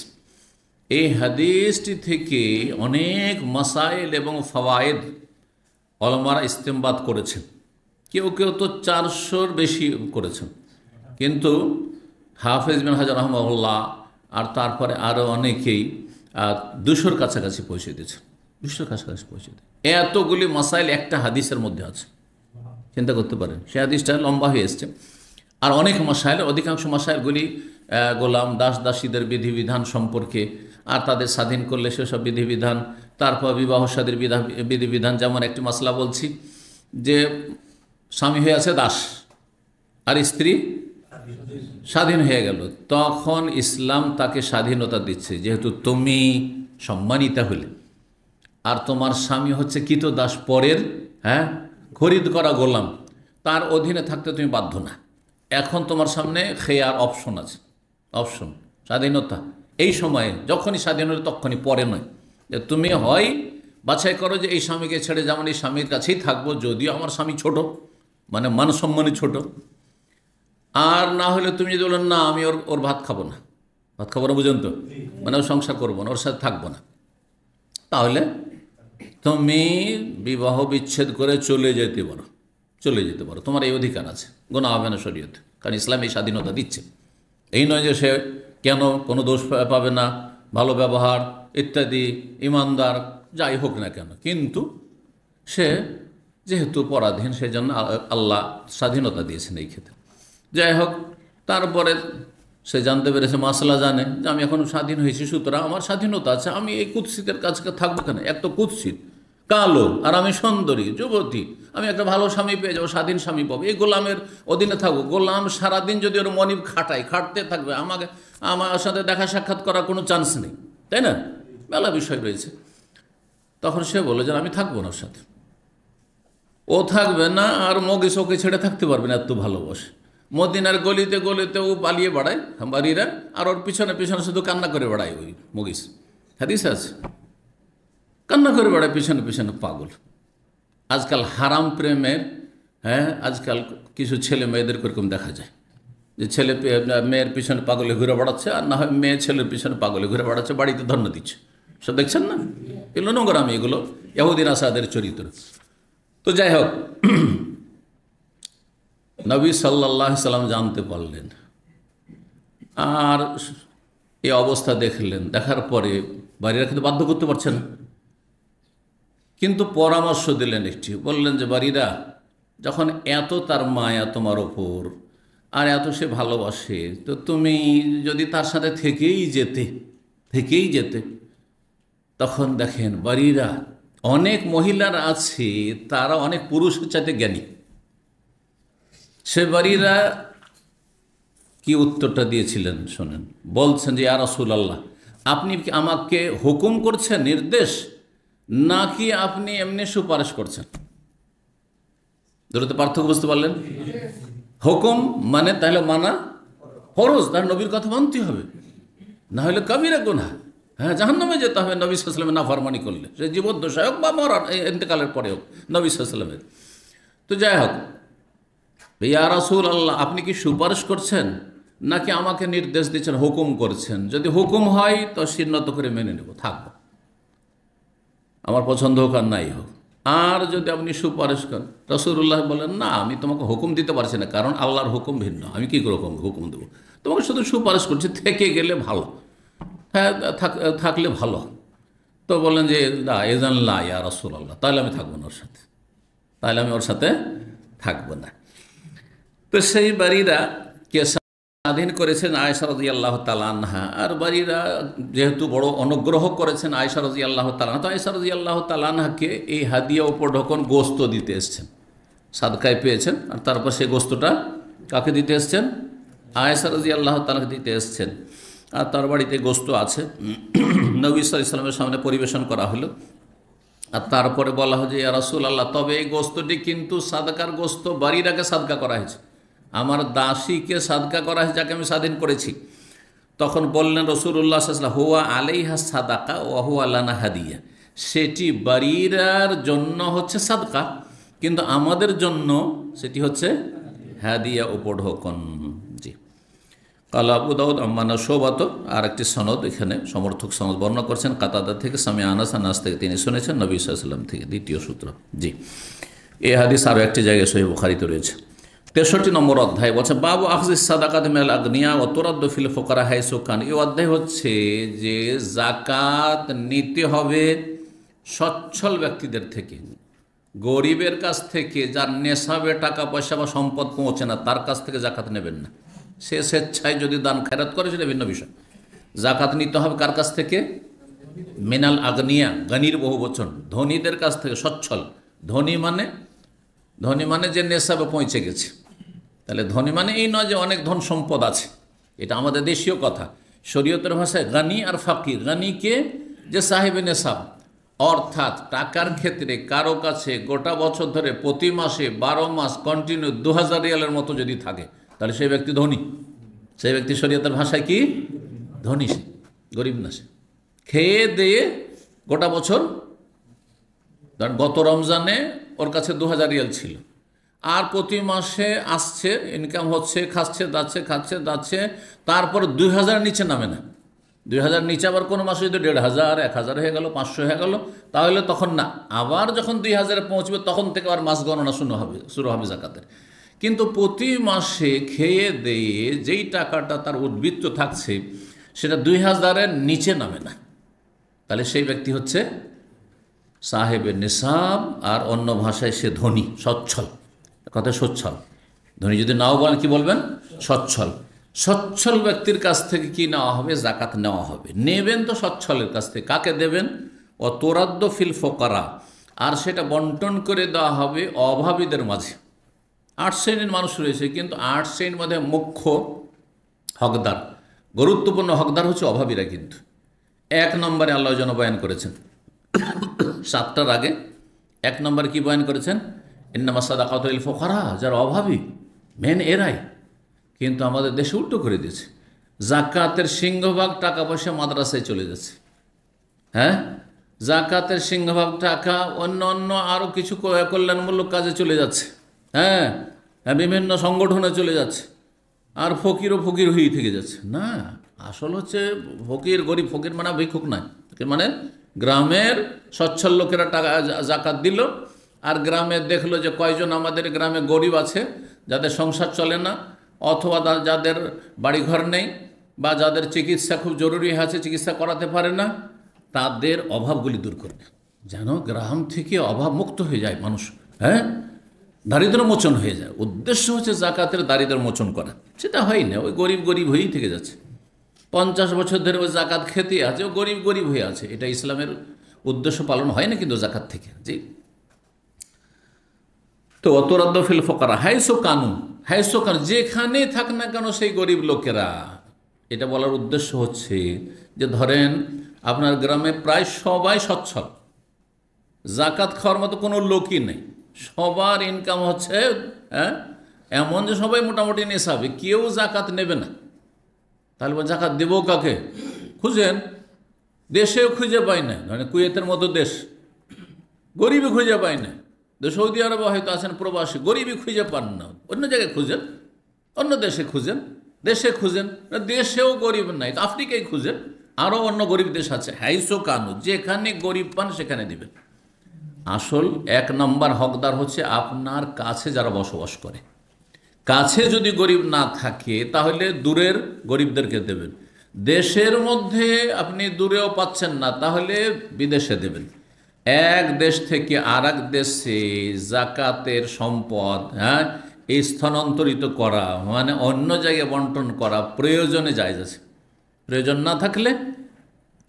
এই হাদিসটি থেকে অনেক মাসাইল এবং ফওয়ায়েদ অলমারা ইস্তেমবাদ করেছেন কেউ কেউ তো চারশোর বেশি করেছেন কিন্তু হাফেজ বিন হাজার রহমাল্লাহ আর তারপরে আরও অনেকেই দুশোর কাছাকাছি পৌঁছে দিয়েছেন দুশোর কাছাকাছি দেয় এতগুলি মাসাইল একটা হাদিসের মধ্যে আছে চিন্তা করতে পারেন সে হাদিসটা লম্বা হয়ে এসছে আর অনেক মাসাইল অধিকাংশ মাসাইলগুলি গোলাম দাস দাসীদের বিধিবিধান সম্পর্কে আর তাদের স্বাধীন করলে সেসব বিধিবিধান তারপর বিবাহ সাদীর বিধিবিধান যেমন একটি মশলা বলছি যে স্বামী হয়ে আছে দাস আর স্ত্রী স্বাধীন হয়ে গেল তখন ইসলাম তাকে স্বাধীনতা দিচ্ছে যেহেতু তুমি সম্মানিতা হলে আর তোমার স্বামী হচ্ছে কিত দাস পরের হ্যাঁ খরিদ করা গোলাম তার অধীনে থাকতে তুমি বাধ্য না এখন তোমার সামনে খেয়ার অপশন আছে অপশন স্বাধীনতা এই সময়ে যখনই স্বাধীন হলে তখনই পরে নয় যে তুমি হয় বাছাই করো যে এই স্বামীকে ছেড়ে যেমন এই স্বামীর কাছেই থাকবো যদিও আমার স্বামী ছোট মানে মান ছোট আর না হলে তুমি যদি বলেন না আমি ওর ওর ভাত খাবো না ভাত খাবো না বুঝুন তো মানে ওর সংসার করবো না ওর সাথে থাকবো না তাহলে তুমি বিবাহ বিচ্ছেদ করে চলে যেতে পারো চলে যেতে পারো তোমার এই অধিকার আছে গোনা হবে না শরীয়ত কারণ ইসলাম এই স্বাধীনতা দিচ্ছে এই নয় যে সে কেন কোনো দোষ পাবে না ভালো ব্যবহার ইত্যাদি ইমানদার যাই হোক না কেন কিন্তু সে যেহেতু পরাধীন সেজন্য আল্লাহ স্বাধীনতা দিয়েছেন এই ক্ষেত্রে যাই হোক তারপরে সে জানতে পেরেছে মাসলা জানে যে আমি এখন স্বাধীন হয়েছি সুতরাং আমার স্বাধীনতা আছে আমি এই কুৎসিতের কাছে থাকবো কেন এক তো কুৎসিত কালো আর আমি সুন্দরী যুবতী আমি একটা ভালো স্বামী পেয়ে যাবো স্বাধীন স্বামী পাবো এই গোলামের অধীনে থাকবো গোলাম সারাদিন যদি ওর মনিব খাটায় খাটতে থাকবে আমাকে আমার সাথে দেখা সাক্ষাৎ করার কোনো চান্স নেই তাই না মেলা বিষয় রয়েছে তখন সে বলে যে আমি থাকবো না ওর সাথে ও থাকবে না আর মগিস ওকে ছেড়ে থাকতে পারবে না এত ভালোবাসে মদিনার গলিতে গলিতে ও পালিয়ে বেড়ায় হাম্বারিরা আর ওর পিছনে পিছনে শুধু কান্না করে বেড়ায় ওই মুগিস হাদিস আছে কান্না করে বেড়ায় পিছনে পিছনে পাগল আজকাল হারাম প্রেমের হ্যাঁ আজকাল কিছু ছেলে মেয়েদের ওরকম দেখা যায় যে ছেলে মেয়ের পিছনে পাগলে ঘুরে বেড়াচ্ছে আর না হয় মেয়ে ছেলের পিছনে পাগলে ঘুরে বেড়াচ্ছে বাড়িতে ধন্য দিচ্ছে সব দেখছেন না এগুলো নোংরামি এগুলো ইহুদিন আসাদের চরিত্র তো যাই হোক নবী সাল্লাহ সাল্লাম জানতে পারলেন আর এ অবস্থা দেখলেন দেখার পরে বাড়ি রাখতে বাধ্য করতে পারছেন না কিন্তু পরামর্শ দিলেন একটি বললেন যে বাড়িরা যখন এত তার মায়া তোমার ওপর আর এত সে ভালোবাসে তো তুমি যদি তার সাথে থেকেই যেতে থেকেই যেতে তখন দেখেন বাড়িরা অনেক মহিলার আছে তারা অনেক পুরুষের চাইতে জ্ঞানী সে বাড়িরা কি উত্তরটা দিয়েছিলেন শোনেন বলছেন যে আর রসুল আল্লাহ আপনি কি আমাকে হুকুম করছেন নির্দেশ নাকি আপনি এমনি সুপারিশ করছেন দূরতে পার্থক্য বুঝতে পারলেন হুকুম মানে তাহলে মানা ফরজ তার নবীর কথা মানতে হবে না হলে কবিরা গোনা হ্যাঁ জাহান্নামে যেতে হবে নবী না ফরমানি করলে সে জীবদ্দশায় হোক বা মরার ইন্তকালের পরে হোক নবী সাল্লামের তো যাই হোক ইয়া রাসুল আল্লাহ আপনি কি সুপারিশ করছেন নাকি আমাকে নির্দেশ দিচ্ছেন হুকুম করছেন যদি হুকুম হয় তো সিন্নত করে মেনে নেব থাকব আমার পছন্দ হোক আর নাই হোক আর যদি আপনি সুপারিশ করেন রসুল্লাহ বলেন না আমি তোমাকে হুকুম দিতে পারছি না কারণ আল্লাহর হুকুম ভিন্ন আমি কী রকম হুকুম দেবো তোমাকে শুধু সুপারিশ করছি থেকে গেলে ভালো হ্যাঁ থাকলে ভালো তো বলেন যে না এজান লা ইয়া রসুল আল্লাহ তাহলে আমি থাকবো না ওর সাথে তাহলে আমি ওর সাথে থাকবো না তো সেই বাড়িরা কে স্বাধীন করেছেন আয়সারদি আল্লাহ তালানহা আর বাড়িরা যেহেতু বড় অনুগ্রহ করেছেন আয়সারদি আল্লাহ তালানহা তো আয়সারদি আল্লাহ তালানহাকে এই হাদিয়া উপর ঢকন গোস্ত দিতে এসছেন সাদকায় পেয়েছেন আর তারপর সেই গোস্তটা কাকে দিতে এসছেন আয়সারদি আল্লাহ তালাকে দিতে এসছেন আর তার বাড়িতে গোস্ত আছে নবী ইসলামের সামনে পরিবেশন করা হলো আর তারপরে বলা হয় যে রাসুল আল্লাহ তবে এই গোস্তটি কিন্তু সাদকার গোস্ত বাড়িটাকে সাদকা করা হয়েছে আমার দাসীকে সাদকা করা হয়েছে যাকে আমি স্বাধীন করেছি তখন বললেন রসুল্লাহ সাল্লাহ হুয়া আলাইহা সাদাকা ওয়াহু আল্লাহ হাদিয়া সেটি বারিরার জন্য হচ্ছে সাদকা কিন্তু আমাদের জন্য সেটি হচ্ছে হাদিয়া উপঢকন জি কালা আবু দাউদ আম্মানা শোবাত আর একটি সনদ এখানে সমর্থক সনদ বর্ণনা করছেন কাতাদা থেকে স্বামী আনাস আনাস থেকে তিনি শুনেছেন নবী সাল্লাম থেকে দ্বিতীয় সূত্র জি এ হাদিস আরও একটি জায়গায় সহিবুখারিত রয়েছে তেষট্টি নম্বর অধ্যায় বলছে বাবু আফজিস সাদাকাত মেল আগ্নিয়া অতরাদ্দ ফিল ফোকারা হাই সুখান এই অধ্যায় হচ্ছে যে জাকাত নিতে হবে সচ্ছল ব্যক্তিদের থেকে গরিবের কাছ থেকে যার নেশাবে টাকা পয়সা বা সম্পদ পৌঁছে না তার কাছ থেকে জাকাত নেবেন না সে স্বেচ্ছায় যদি দান খেরাত করে সেটা ভিন্ন বিষয় জাকাত নিতে হবে কার কাছ থেকে মেনাল আগ্নিয়া গানির বহু বচন ধনীদের কাছ থেকে সচ্ছল ধনী মানে ধনী মানে যে নেশাবে পৌঁছে গেছে তাহলে ধনী মানে এই নয় যে অনেক ধন সম্পদ আছে এটা আমাদের দেশীয় কথা শরীয়তের ভাষায় গানি আর ফাকির গানিকে যে সাহেবে নেশাব অর্থাৎ টাকার ক্ষেত্রে কারো কাছে গোটা বছর ধরে প্রতি মাসে বারো মাস কন্টিনিউ দু হাজার রিয়ালের মতো যদি থাকে তাহলে সেই ব্যক্তি ধনী সেই ব্যক্তি শরীয়তের ভাষায় কি ধনী সে গরিব না সে খেয়ে দিয়ে গোটা বছর ধরেন গত রমজানে ওর কাছে দু হাজার রিয়াল ছিল আর প্রতি মাসে আসছে ইনকাম হচ্ছে খাচ্ছে দাচ্ছে খাচ্ছে দাচ্ছে তারপর দুই হাজার নিচে নামে না দুই হাজার নিচে আবার কোনো মাসে যদি দেড় হাজার এক হাজার হয়ে গেল পাঁচশো হয়ে গেল তাহলে তখন না আবার যখন দুই হাজারে পৌঁছবে তখন থেকে আবার মাস গণনা শুরু হবে শুরু হবে জাকাতের কিন্তু প্রতি মাসে খেয়ে দিয়ে যেই টাকাটা তার উদ্বৃত্ত থাকছে সেটা দুই হাজারের নিচে নামে না তাহলে সেই ব্যক্তি হচ্ছে সাহেবের নিসাব আর অন্য ভাষায় সে ধনী সচ্ছল কথা সচ্ছল ধনী যদি নাও বলেন কি বলবেন সচ্ছল সচ্ছল ব্যক্তির কাছ থেকে কি নেওয়া হবে জাকাত নেওয়া হবে নেবেন তো সচ্ছলের কাছ থেকে কাকে দেবেন ও তোরাদ্দ ফিল ফোকারা আর সেটা বন্টন করে দেওয়া হবে অভাবীদের মাঝে আট শ্রেণীর মানুষ রয়েছে কিন্তু আট শ্রেণীর মধ্যে মুখ্য হকদার গুরুত্বপূর্ণ হকদার হচ্ছে অভাবীরা কিন্তু এক নম্বরে আল্লাহ যেন বয়ান করেছেন সাতটার আগে এক নম্বরে কি বয়ান করেছেন এন্নামা সাদাকাত ফোকারা যারা অভাবী মেন এরাই কিন্তু আমাদের দেশে উল্টো করে দিয়েছে জাকাতের সিংহভাগ টাকা পয়সা মাদ্রাসায় চলে যাচ্ছে হ্যাঁ জাকাতের সিংহভাগ টাকা অন্য অন্য আরও কিছু কল্যাণমূলক কাজে চলে যাচ্ছে হ্যাঁ বিভিন্ন সংগঠনে চলে যাচ্ছে আর ফকিরও ফকির হয়েই থেকে যাচ্ছে না আসল হচ্ছে ফকির গরিব ফকির মানে ভিক্ষুক নাই মানে গ্রামের সচ্ছল লোকেরা টাকা জাকাত দিল আর গ্রামে দেখলো যে কয়জন আমাদের গ্রামে গরিব আছে যাদের সংসার চলে না অথবা যাদের বাড়িঘর নেই বা যাদের চিকিৎসা খুব জরুরি আছে চিকিৎসা করাতে পারে না তাদের অভাবগুলি দূর করবে যেন গ্রাম থেকে অভাব মুক্ত হয়ে যায় মানুষ হ্যাঁ দারিদ্র মোচন হয়ে যায় উদ্দেশ্য হচ্ছে জাকাতের দারিদ্র মোচন করা সেটা হয় না ওই গরিব গরিব হয়েই থেকে যাচ্ছে পঞ্চাশ বছর ধরে ওই জাকাত খেতে আছে ও গরিব গরিব হয়ে আছে এটা ইসলামের উদ্দেশ্য পালন হয় না কিন্তু জাকাত থেকে জি তো ফিল ফোকারা হাইসো কানু হাইসো কানু যেখানে থাক না কেন সেই গরিব লোকেরা এটা বলার উদ্দেশ্য হচ্ছে যে ধরেন আপনার গ্রামে প্রায় সবাই সচ্ছল জাকাত খাওয়ার মতো কোনো লোকই নেই সবার ইনকাম হচ্ছে হ্যাঁ এমন যে সবাই মোটামুটি নেশাবে কেউ জাকাত নেবে না তাহলে জাকাত দেবো কাকে খুঁজেন দেশেও খুঁজে পায় না মানে কুয়েতের মতো দেশ গরিবে খুঁজে পায় না সৌদি আরবে হয়তো আছেন প্রবাসী গরিবই খুঁজে পান না অন্য জায়গায় খুঁজেন অন্য দেশে খুঁজেন দেশে খুঁজেন দেশেও গরিব নাই তো আফ্রিকায় খুঁজেন আরও অন্য গরিব দেশ আছে হাইসো কানু যেখানে গরিব পান সেখানে দিবেন আসল এক নম্বর হকদার হচ্ছে আপনার কাছে যারা বসবাস করে কাছে যদি গরিব না থাকে তাহলে দূরের গরিবদেরকে দেবেন দেশের মধ্যে আপনি দূরেও পাচ্ছেন না তাহলে বিদেশে দেবেন এক দেশ থেকে আর দেশে জাকাতের সম্পদ হ্যাঁ এই স্থানান্তরিত করা মানে অন্য জায়গায় বন্টন করা প্রয়োজনে যায় আছে প্রয়োজন না থাকলে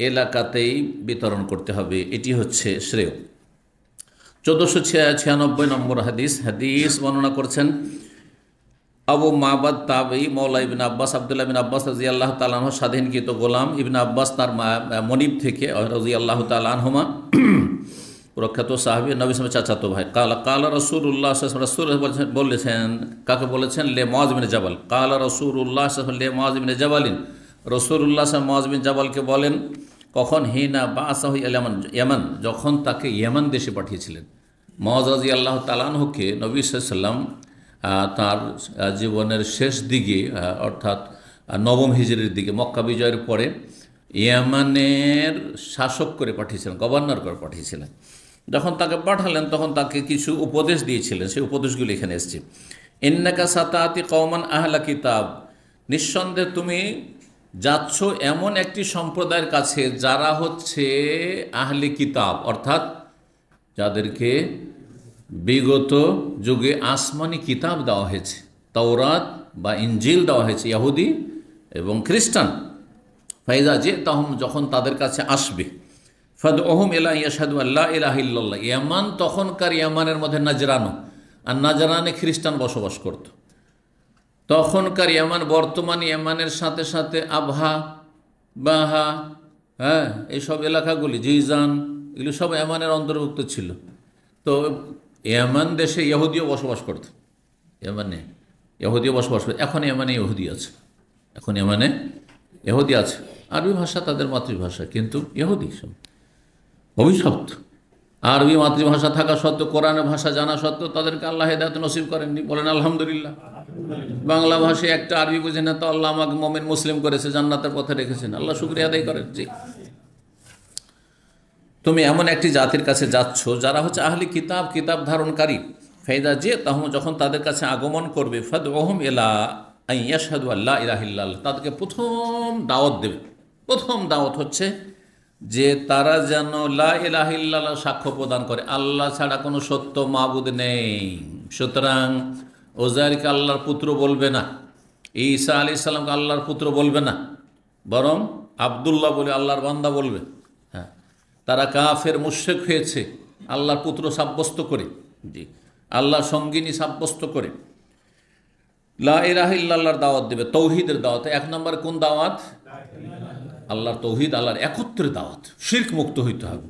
এলাকাতেই বিতরণ করতে হবে এটি হচ্ছে শ্রেয় চোদ্দোশো ছিয়ানব্বই নম্বর হাদিস হাদিস বর্ণনা করছেন আবু মাহবাদ তাবি মৌলা ইবিন আব্বাস আবদুল্লাহ বিন আব্বাস রাজি আল্লাহ তালাহ স্বাধীনকৃত গোলাম ইবিন আব্বাস তার মনিব থেকে রাজি আল্লাহ তালহমা প্রখ্যাত সাহাবি নবী সালাম চাচাতো ভাই কাল কাল রসুর উল্লাহ রসুল বলেছেন কাকে বলেছেন লে মজমিন জবাল কাল রসুর উল্লাহ লে মজমিন জবালিন রসুর উল্লাহ সাহেব মজমিন জবালকে বলেন কখন হি না বা আসাহ ইয়ামান ইয়ামান যখন তাকে ইয়ামান দেশে পাঠিয়েছিলেন মহাজ রাজি আল্লাহ তালানহকে নবী সাল্লাম তার জীবনের শেষ দিকে অর্থাৎ নবম হিজড়ির দিকে মক্কা বিজয়ের পরে ইয়ামানের শাসক করে পাঠিয়েছিলেন গভর্নর করে পাঠিয়েছিলেন যখন তাকে পাঠালেন তখন তাকে কিছু উপদেশ দিয়েছিলেন সেই উপদেশগুলি এখানে এসছে ইন্নাকা সাতাতি কওমান আহলা কিতাব নিঃসন্দেহে তুমি যাচ্ছ এমন একটি সম্প্রদায়ের কাছে যারা হচ্ছে আহলি কিতাব অর্থাৎ যাদেরকে বিগত যুগে আসমানি কিতাব দেওয়া হয়েছে তাওরাত বা ইঞ্জিল দেওয়া হয়েছে ইয়াহুদি এবং খ্রিস্টান ফাইজা যে তাহম যখন তাদের কাছে আসবে ফদ ওহম এলা ইয়াসাদু আল্লাহ ইলাহিল্লাহ ইয়ামান তখনকার ইয়ামানের মধ্যে নাজরানো আর নাজরানে খ্রিস্টান বসবাস করত তখনকার ইয়ামান বর্তমান ইয়ামানের সাথে সাথে আবহা বাহা হ্যাঁ এইসব এলাকাগুলি জিজান এগুলি সব ইয়ামানের অন্তর্ভুক্ত ছিল তো এমন দেশে ইহুদিও বসবাস করত এমানে ইহুদিও বসবাস করত এখন এমানে ইহুদি আছে এখন এমানে ইহুদি আছে আরবি ভাষা তাদের মাতৃভাষা কিন্তু ইহুদি সব অভিশপ্ত আরবি মাতৃভাষা থাকা সত্ত্বেও কোরআন ভাষা জানা সত্ত্বেও তাদেরকে আল্লাহ হেদায়ত নসিব করেননি বলেন আলহামদুলিল্লাহ বাংলা ভাষায় একটা আরবি বুঝে না তো আল্লাহ আমাকে মোমেন মুসলিম করেছে জান্নাতের পথে রেখেছেন আল্লাহ শুক্রিয়া আদায় করেন জি তুমি এমন একটি জাতির কাছে যাচ্ছ যারা হচ্ছে আহলি কিতাব কিতাব ধারণকারী ফেদা যে তখন যখন তাদের কাছে আগমন করবে ফদ ওহম এলা আইয়াসাদু আল্লাহ ইরাহিল্লাহ তাদেরকে প্রথম দাওয়াত দেবে প্রথম দাওয়াত হচ্ছে যে তারা যেন লা সাক্ষ্য প্রদান করে আল্লাহ ছাড়া কোনো সত্য মাবুদ নেই সুতরাং ওজাইরকে আল্লাহর পুত্র বলবে না ঈসা আলি ইসলামকে আল্লাহর পুত্র বলবে না বরং আবদুল্লাহ বলে আল্লাহর বান্দা বলবে তারা কাফের মুশেক হয়েছে আল্লাহর পুত্র সাব্যস্ত করে জি আল্লাহর সঙ্গিনী সাব্যস্ত করে লা দাওয়াত দেবে তৌহিদের দাওয়াত এক নম্বর কোন দাওয়াত আল্লাহর তৌহিদ আল্লাহর একত্রে দাওয়াত শির্ক মুক্ত হইতে হবে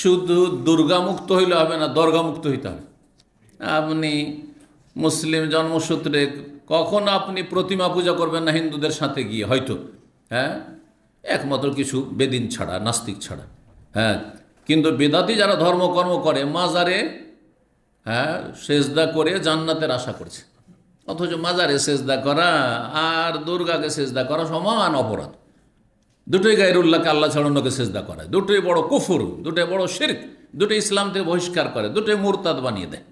শুধু দুর্গা মুক্ত হইলে হবে না দর্গা মুক্ত হইতে হবে আপনি মুসলিম জন্মসূত্রে কখন আপনি প্রতিমা পূজা করবেন না হিন্দুদের সাথে গিয়ে হয়তো হ্যাঁ একমাত্র কিছু বেদিন ছাড়া নাস্তিক ছাড়া হ্যাঁ কিন্তু বেদাতি যারা ধর্মকর্ম করে মাজারে হ্যাঁ সেজদা করে জান্নাতের আশা করছে অথচ মাজারে সেজদা করা আর দুর্গাকে সেজদা করা সমান অপরাধ দুটোই গায়রুল্লাহকে আল্লাহ ছাড়ানোকে সেজদা করে দুটোই বড় কুফুর দুটোই বড় শির দুটো ইসলাম থেকে বহিষ্কার করে দুটোই মূর্তাদ বানিয়ে দেয়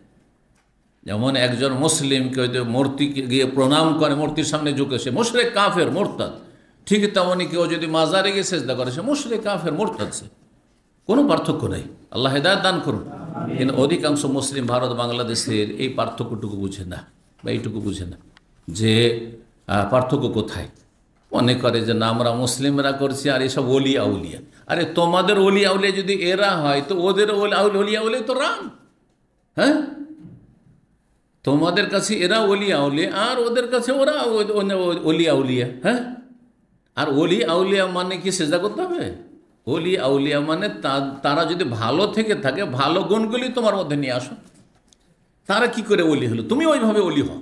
যেমন একজন মুসলিম কেউ মূর্তিকে গিয়ে প্রণাম করে মূর্তির সামনে ঝুঁকে সে মুশরে কাফের মোরতাদ ঠিক তেমনই কেউ যদি মাজারে গিয়ে সেজদা করে সে মুসরে কাফের মোরতাদ সে কোনো পার্থক্য নাই আল্লাহ হেদায়ত দান করুন কিন্তু অধিকাংশ মুসলিম ভারত বাংলাদেশের এই পার্থক্যটুকু বুঝে না বা এইটুকু বুঝে না যে পার্থক্য কোথায় মনে করে যে না আমরা মুসলিমরা করছি আর এসব অলি আউলিয়া আরে তোমাদের অলি আউলিয়া যদি এরা হয় তো ওদের ওলিয়া আউলে তো রাম হ্যাঁ তোমাদের কাছে এরা ওলি আউলিয়া আর ওদের কাছে ওরা ওলি আউলিয়া হ্যাঁ আর ওলি আউলিয়া মানে কি সেজা করতে হবে অলি আউলিয়া মানে তারা যদি ভালো থেকে থাকে ভালো গুণগুলি তোমার মধ্যে নিয়ে আসো তারা কি করে অলি হলো তুমি ওইভাবে অলি হও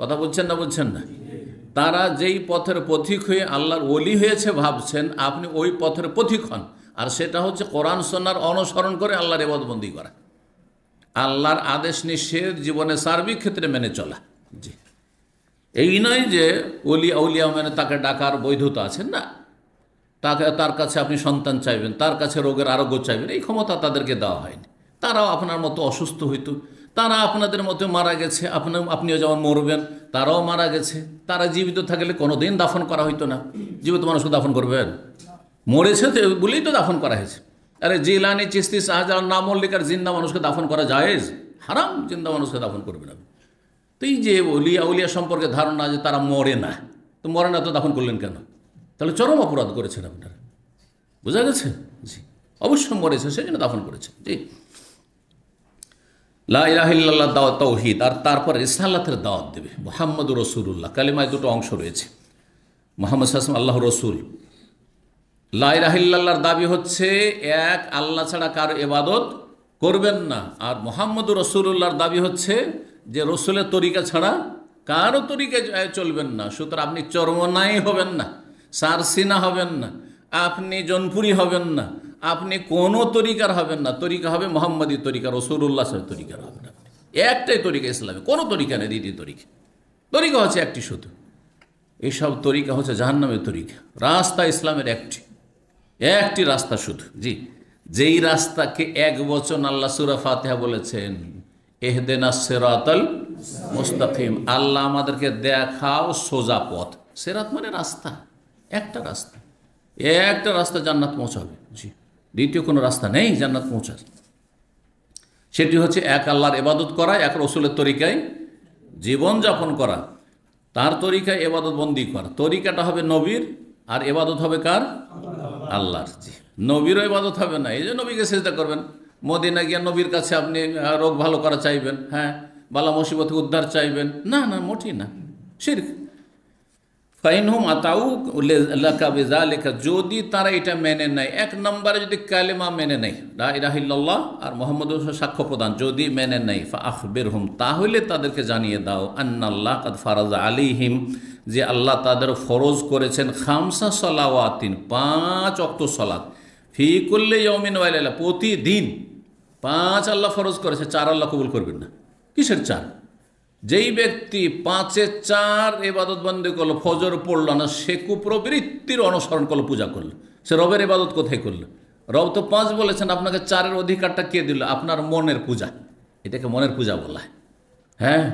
কথা বলছেন না বলছেন না তারা যেই পথের পথিক হয়ে আল্লাহর অলি হয়েছে ভাবছেন আপনি ওই পথের পথিক হন আর সেটা হচ্ছে কোরআন সোনার অনুসরণ করে আল্লাহর এবদবন্দি করা আল্লাহর আদেশ নিষেধ জীবনে সার্বিক ক্ষেত্রে মেনে চলা জি এই নয় যে অলি আউলিয়া মানে তাকে ডাকার বৈধতা আছে না তাকে তার কাছে আপনি সন্তান চাইবেন তার কাছে রোগের আরোগ্য চাইবেন এই ক্ষমতা তাদেরকে দেওয়া হয়নি তারাও আপনার মতো অসুস্থ হইতো তারা আপনাদের মতো মারা গেছে আপনার আপনিও যেমন মরবেন তারাও মারা গেছে তারা জীবিত থাকলে কোনো দিন দাফন করা হইতো না জীবিত মানুষকে দাফন করবেন মরেছে তো বলেই তো দাফন করা হয়েছে আরে জিলানি চিস্তি শাহজাহান না মল্লিকার জিন্দা মানুষকে দাফন করা যায়জ হারাম জিন্দা মানুষকে দাফন করবেন আপনি তো এই যে অলিয়া উলিয়া সম্পর্কে ধারণা যে তারা মরে না তো মরে না তো দাফন করলেন কেন তাহলে চরম অপরাধ করেছেন আপনারা বোঝা গেছে জি অবশ্যই মরেছে সেই জন্য দাফন করেছে জি লাহিল্লাহ দাওয়াত তৌহিদ আর তারপর রিসাল্লাতের দাওয়াত দেবে মোহাম্মদ রসুল্লাহ কালিমায় দুটো অংশ রয়েছে মোহাম্মদ সাসম আল্লাহ রসুল রাহিল্লাহর দাবি হচ্ছে এক আল্লাহ ছাড়া কারো এবাদত করবেন না আর মোহাম্মদ রসুল্লাহর দাবি হচ্ছে যে রসুলের তরিকা ছাড়া কারো তরিকা চলবেন না সুতরাং আপনি চরমনাই হবেন না সারসিনা হবেন না আপনি জনপুরি হবেন না আপনি কোনো তরিকার হবেন না তরিকা হবে মোহাম্মদী তরিকা রসুরুল্লাহ সাহেব তরিকার হবেন আপনি একটাই তরিকা ইসলামে কোনো তরিকা নেই দ্বিতীয় তরিকা তরিকা হচ্ছে একটি শুধু এইসব তরিকা হচ্ছে জাহান্নামের তরিকা রাস্তা ইসলামের একটি একটি রাস্তা শুধু জি যেই রাস্তাকে এক বচন আল্লাহ সুরা ফাতেহা বলেছেন এহদেনা সেরাতল মুস্তাফিম আল্লাহ আমাদেরকে দেখাও সোজা পথ সেরাত মানে রাস্তা একটা রাস্তা একটা রাস্তা জান্নাত পৌঁছাবে জি দ্বিতীয় কোনো রাস্তা নেই জান্নাত পৌঁছার সেটি হচ্ছে এক আল্লাহর এবাদত করা এক রসুলের তরিকায় জীবনযাপন করা তার তরিকায় এবাদত বন্দি করা তরিকাটা হবে নবীর আর এবাদত হবে কার আল্লাহর জি নবীরও এবাদত হবে না এই যে নবীকে চেষ্টা করবেন মদিনা গিয়া নবীর কাছে আপনি রোগ ভালো করা চাইবেন হ্যাঁ বালা মুসিবত উদ্ধার চাইবেন না না মোটি না সেরকম ফাইনহুম আতাউ লেখা বেজা লেখা যদি তারা এটা মেনে নেয় এক নম্বরে যদি কালেমা মেনে নেয় রা আর মোহাম্মদ সাক্ষ্য প্রদান যদি মেনে নেয় ফা আখবের হুম তাহলে তাদেরকে জানিয়ে দাও আন্নাল্লাহ কাদ ফারাজ আলিহিম যে আল্লাহ তাদের ফরজ করেছেন খামসা সলাওয়াতিন পাঁচ অক্ত সলাত ফি করলে ইয়মিন ওয়াইলা প্রতিদিন পাঁচ আল্লাহ ফরজ করেছে চার আল্লাহ কবুল করবেন না কিসের চার যেই ব্যক্তি পাঁচে চার এবাদত বন্দে করলো ফজর পড়লো না সে কুপ্রবৃত্তির অনুসরণ করলো পূজা করলো সে রবের এবাদত কোথায় করলো রব তো পাঁচ বলেছেন আপনাকে চারের অধিকারটা কে দিল আপনার মনের পূজা এটাকে মনের পূজা বলা হয় হ্যাঁ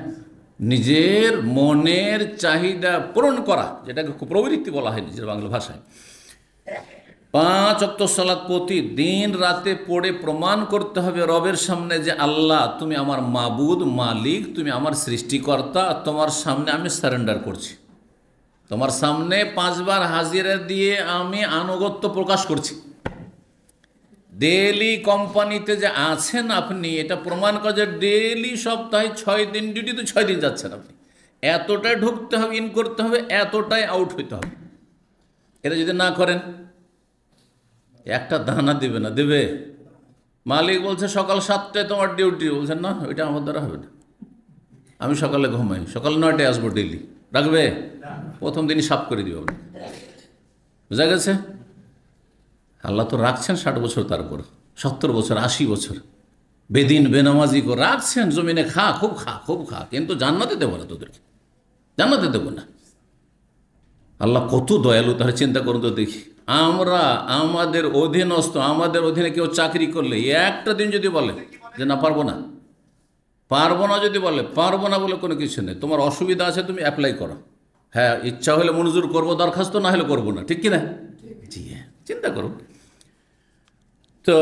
নিজের মনের চাহিদা পূরণ করা যেটাকে কুপ্রবৃত্তি বলা হয় নিজের বাংলা ভাষায় পাঁচ অক্ত সালাদ প্রতি দিন রাতে পড়ে প্রমাণ করতে হবে রবের সামনে যে আল্লাহ তুমি আমার মাবুদ মালিক তুমি আমার সৃষ্টিকর্তা তোমার সামনে আমি সারেন্ডার করছি তোমার সামনে পাঁচবার হাজিরা দিয়ে আমি আনুগত্য প্রকাশ করছি ডেলি কোম্পানিতে যে আছেন আপনি এটা প্রমাণ করে যে ডেলি সপ্তাহে ছয় দিন ডিউটি তো ছয় দিন যাচ্ছেন আপনি এতটাই ঢুকতে হবে ইন করতে হবে এতটাই আউট হইতে হবে এটা যদি না করেন একটা দানা দিবে না দেবে মালিক বলছে সকাল সাতটায় তোমার ডিউটি বলছেন না ওইটা আমার দ্বারা হবে না আমি সকালে ঘুমাই সকাল নয়টায় আসবো ডেলি রাখবে প্রথম দিনই সাফ করে দিবে বুঝা গেছে আল্লাহ তো রাখছেন ষাট বছর তারপর সত্তর বছর আশি বছর বেদিন বেনামাজি করে রাখছেন জমিনে খা খুব খা খুব খা কিন্তু জান্নাতে দেবো না তোদেরকে জান্নাতে দেবো না আল্লাহ কত দয়ালু তারা চিন্তা করুন তো দেখি আমরা আমাদের অধীনস্থ আমাদের অধীনে কেউ চাকরি করলে একটা দিন যদি বলে যে না পারবো না পারবো না যদি বলে পারবো না বলে কোনো কিছু নেই তোমার অসুবিধা আছে তুমি অ্যাপ্লাই করো হ্যাঁ ইচ্ছা হলে মঞ্জুর করবো দরখাস্ত না হলে করবো না ঠিক কি না জি হ্যাঁ চিন্তা করো তো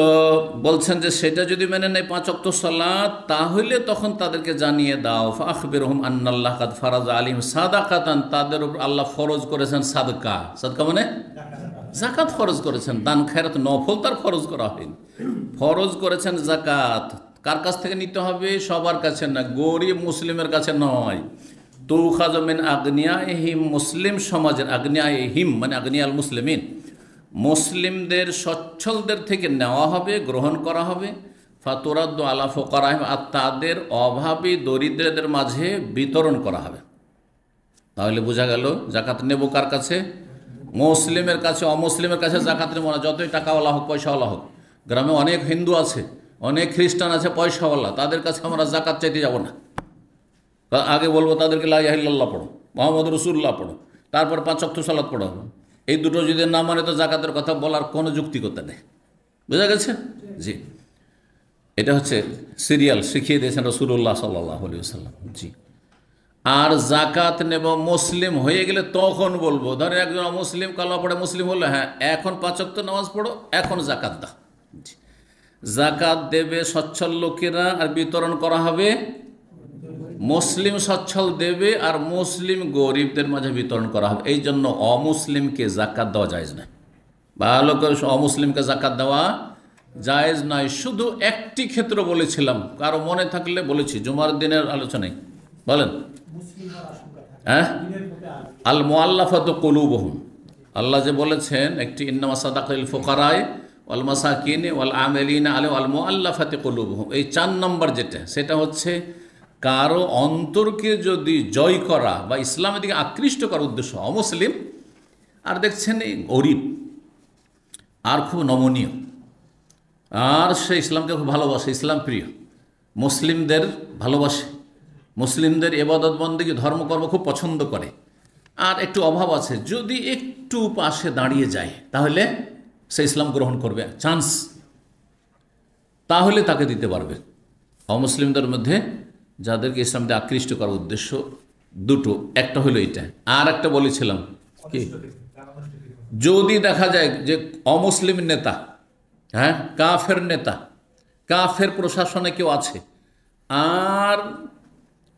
বলছেন যে সেটা যদি মেনে নেয় পাঁচ অক্ত সালাদ তাহলে তখন তাদেরকে জানিয়ে দাও আখবির রহম আন্নাল্লাহ কাদ ফারাজ আলিম সাদা কাতান তাদের উপর আল্লাহ ফরজ করেছেন সাদকা সাদকা মানে জাকাত ফরজ করেছেন দান খেরাত নফল তার ফরজ করা হয়নি ফরজ করেছেন জাকাত কার কাছ থেকে নিতে হবে সবার কাছে না গরিব মুসলিমের কাছে নয় তৌখাজমিন আগ্নিয়া এহিম মুসলিম সমাজের আগ্নিয়া এহিম মানে আগ্নিয়াল মুসলিমিন মুসলিমদের সচ্ছলদের থেকে নেওয়া হবে গ্রহণ করা হবে ফাতোরাদ্দ করা হবে আর তাদের অভাবী দরিদ্রদের মাঝে বিতরণ করা হবে তাহলে বোঝা গেল জাকাত নেব কার কাছে মুসলিমের কাছে অমুসলিমের কাছে জাকাতের মনে যতই টাকাওয়ালা হোক পয়সাওয়ালা হোক গ্রামে অনেক হিন্দু আছে অনেক খ্রিস্টান আছে পয়সাওয়ালা তাদের কাছে আমরা জাকাত চাইতে যাব না আগে বলবো তাদেরকে লাইহিল্লাহ পড়ো মোহাম্মদ রসুল্লাহ পড়ো তারপর পাঁচক্ত সালাত পড়ো এই দুটো যদি না মানে তো জাকাতের কথা বলার কোনো যুক্তিকতা নেই বোঝা গেছে জি এটা হচ্ছে সিরিয়াল শিখিয়ে দিয়েছেন রসুল্লাহ সাল্লাহ আলিয়া সাল্লাম জি আর জাকাত নেব মুসলিম হয়ে গেলে তখন বলবো ধরে একজন মুসলিম কালো পড়ে মুসলিম হলো হ্যাঁ এখন পাঁচক্ত নামাজ পড়ো এখন জাকাত দা জাকাত দেবে সচ্ছল লোকেরা আর বিতরণ করা হবে মুসলিম সচ্ছল দেবে আর মুসলিম গরিবদের মাঝে বিতরণ করা হবে এই জন্য অমুসলিমকে জাকাত দেওয়া যায়জ নাই ভালো করে অমুসলিমকে জাকাত দেওয়া যায়জ নয় শুধু একটি ক্ষেত্র বলেছিলাম কারো মনে থাকলে বলেছি জুমার দিনের আলোচনায় বলেন হ্যাঁ আল কলু বহুম আল্লাহ যে বলেছেন একটি ইন্নামা সাদাকিল ফোকারায় ওয়াল মাসাকিন ওয়াল আমেলিন আলে আল মোয়াল্লাফাতে বহুম এই চার নম্বর যেটা সেটা হচ্ছে কারো অন্তরকে যদি জয় করা বা ইসলামের দিকে আকৃষ্ট করার উদ্দেশ্য অমুসলিম আর দেখছেন এই গরিব আর খুব নমনীয় আর সে ইসলামকে খুব ভালোবাসে ইসলাম প্রিয় মুসলিমদের ভালোবাসে মুসলিমদের এবাদত বন্দীকে ধর্মকর্ম খুব পছন্দ করে আর একটু অভাব আছে যদি একটু পাশে দাঁড়িয়ে যায় তাহলে সে ইসলাম গ্রহণ করবে চান্স তাহলে তাকে দিতে পারবে অমুসলিমদের মধ্যে যাদেরকে ইসলামটা আকৃষ্ট করার উদ্দেশ্য দুটো একটা হলো এটা আর একটা বলেছিলাম কি যদি দেখা যায় যে অমুসলিম নেতা হ্যাঁ কাফের নেতা কাফের প্রশাসনে কেউ আছে আর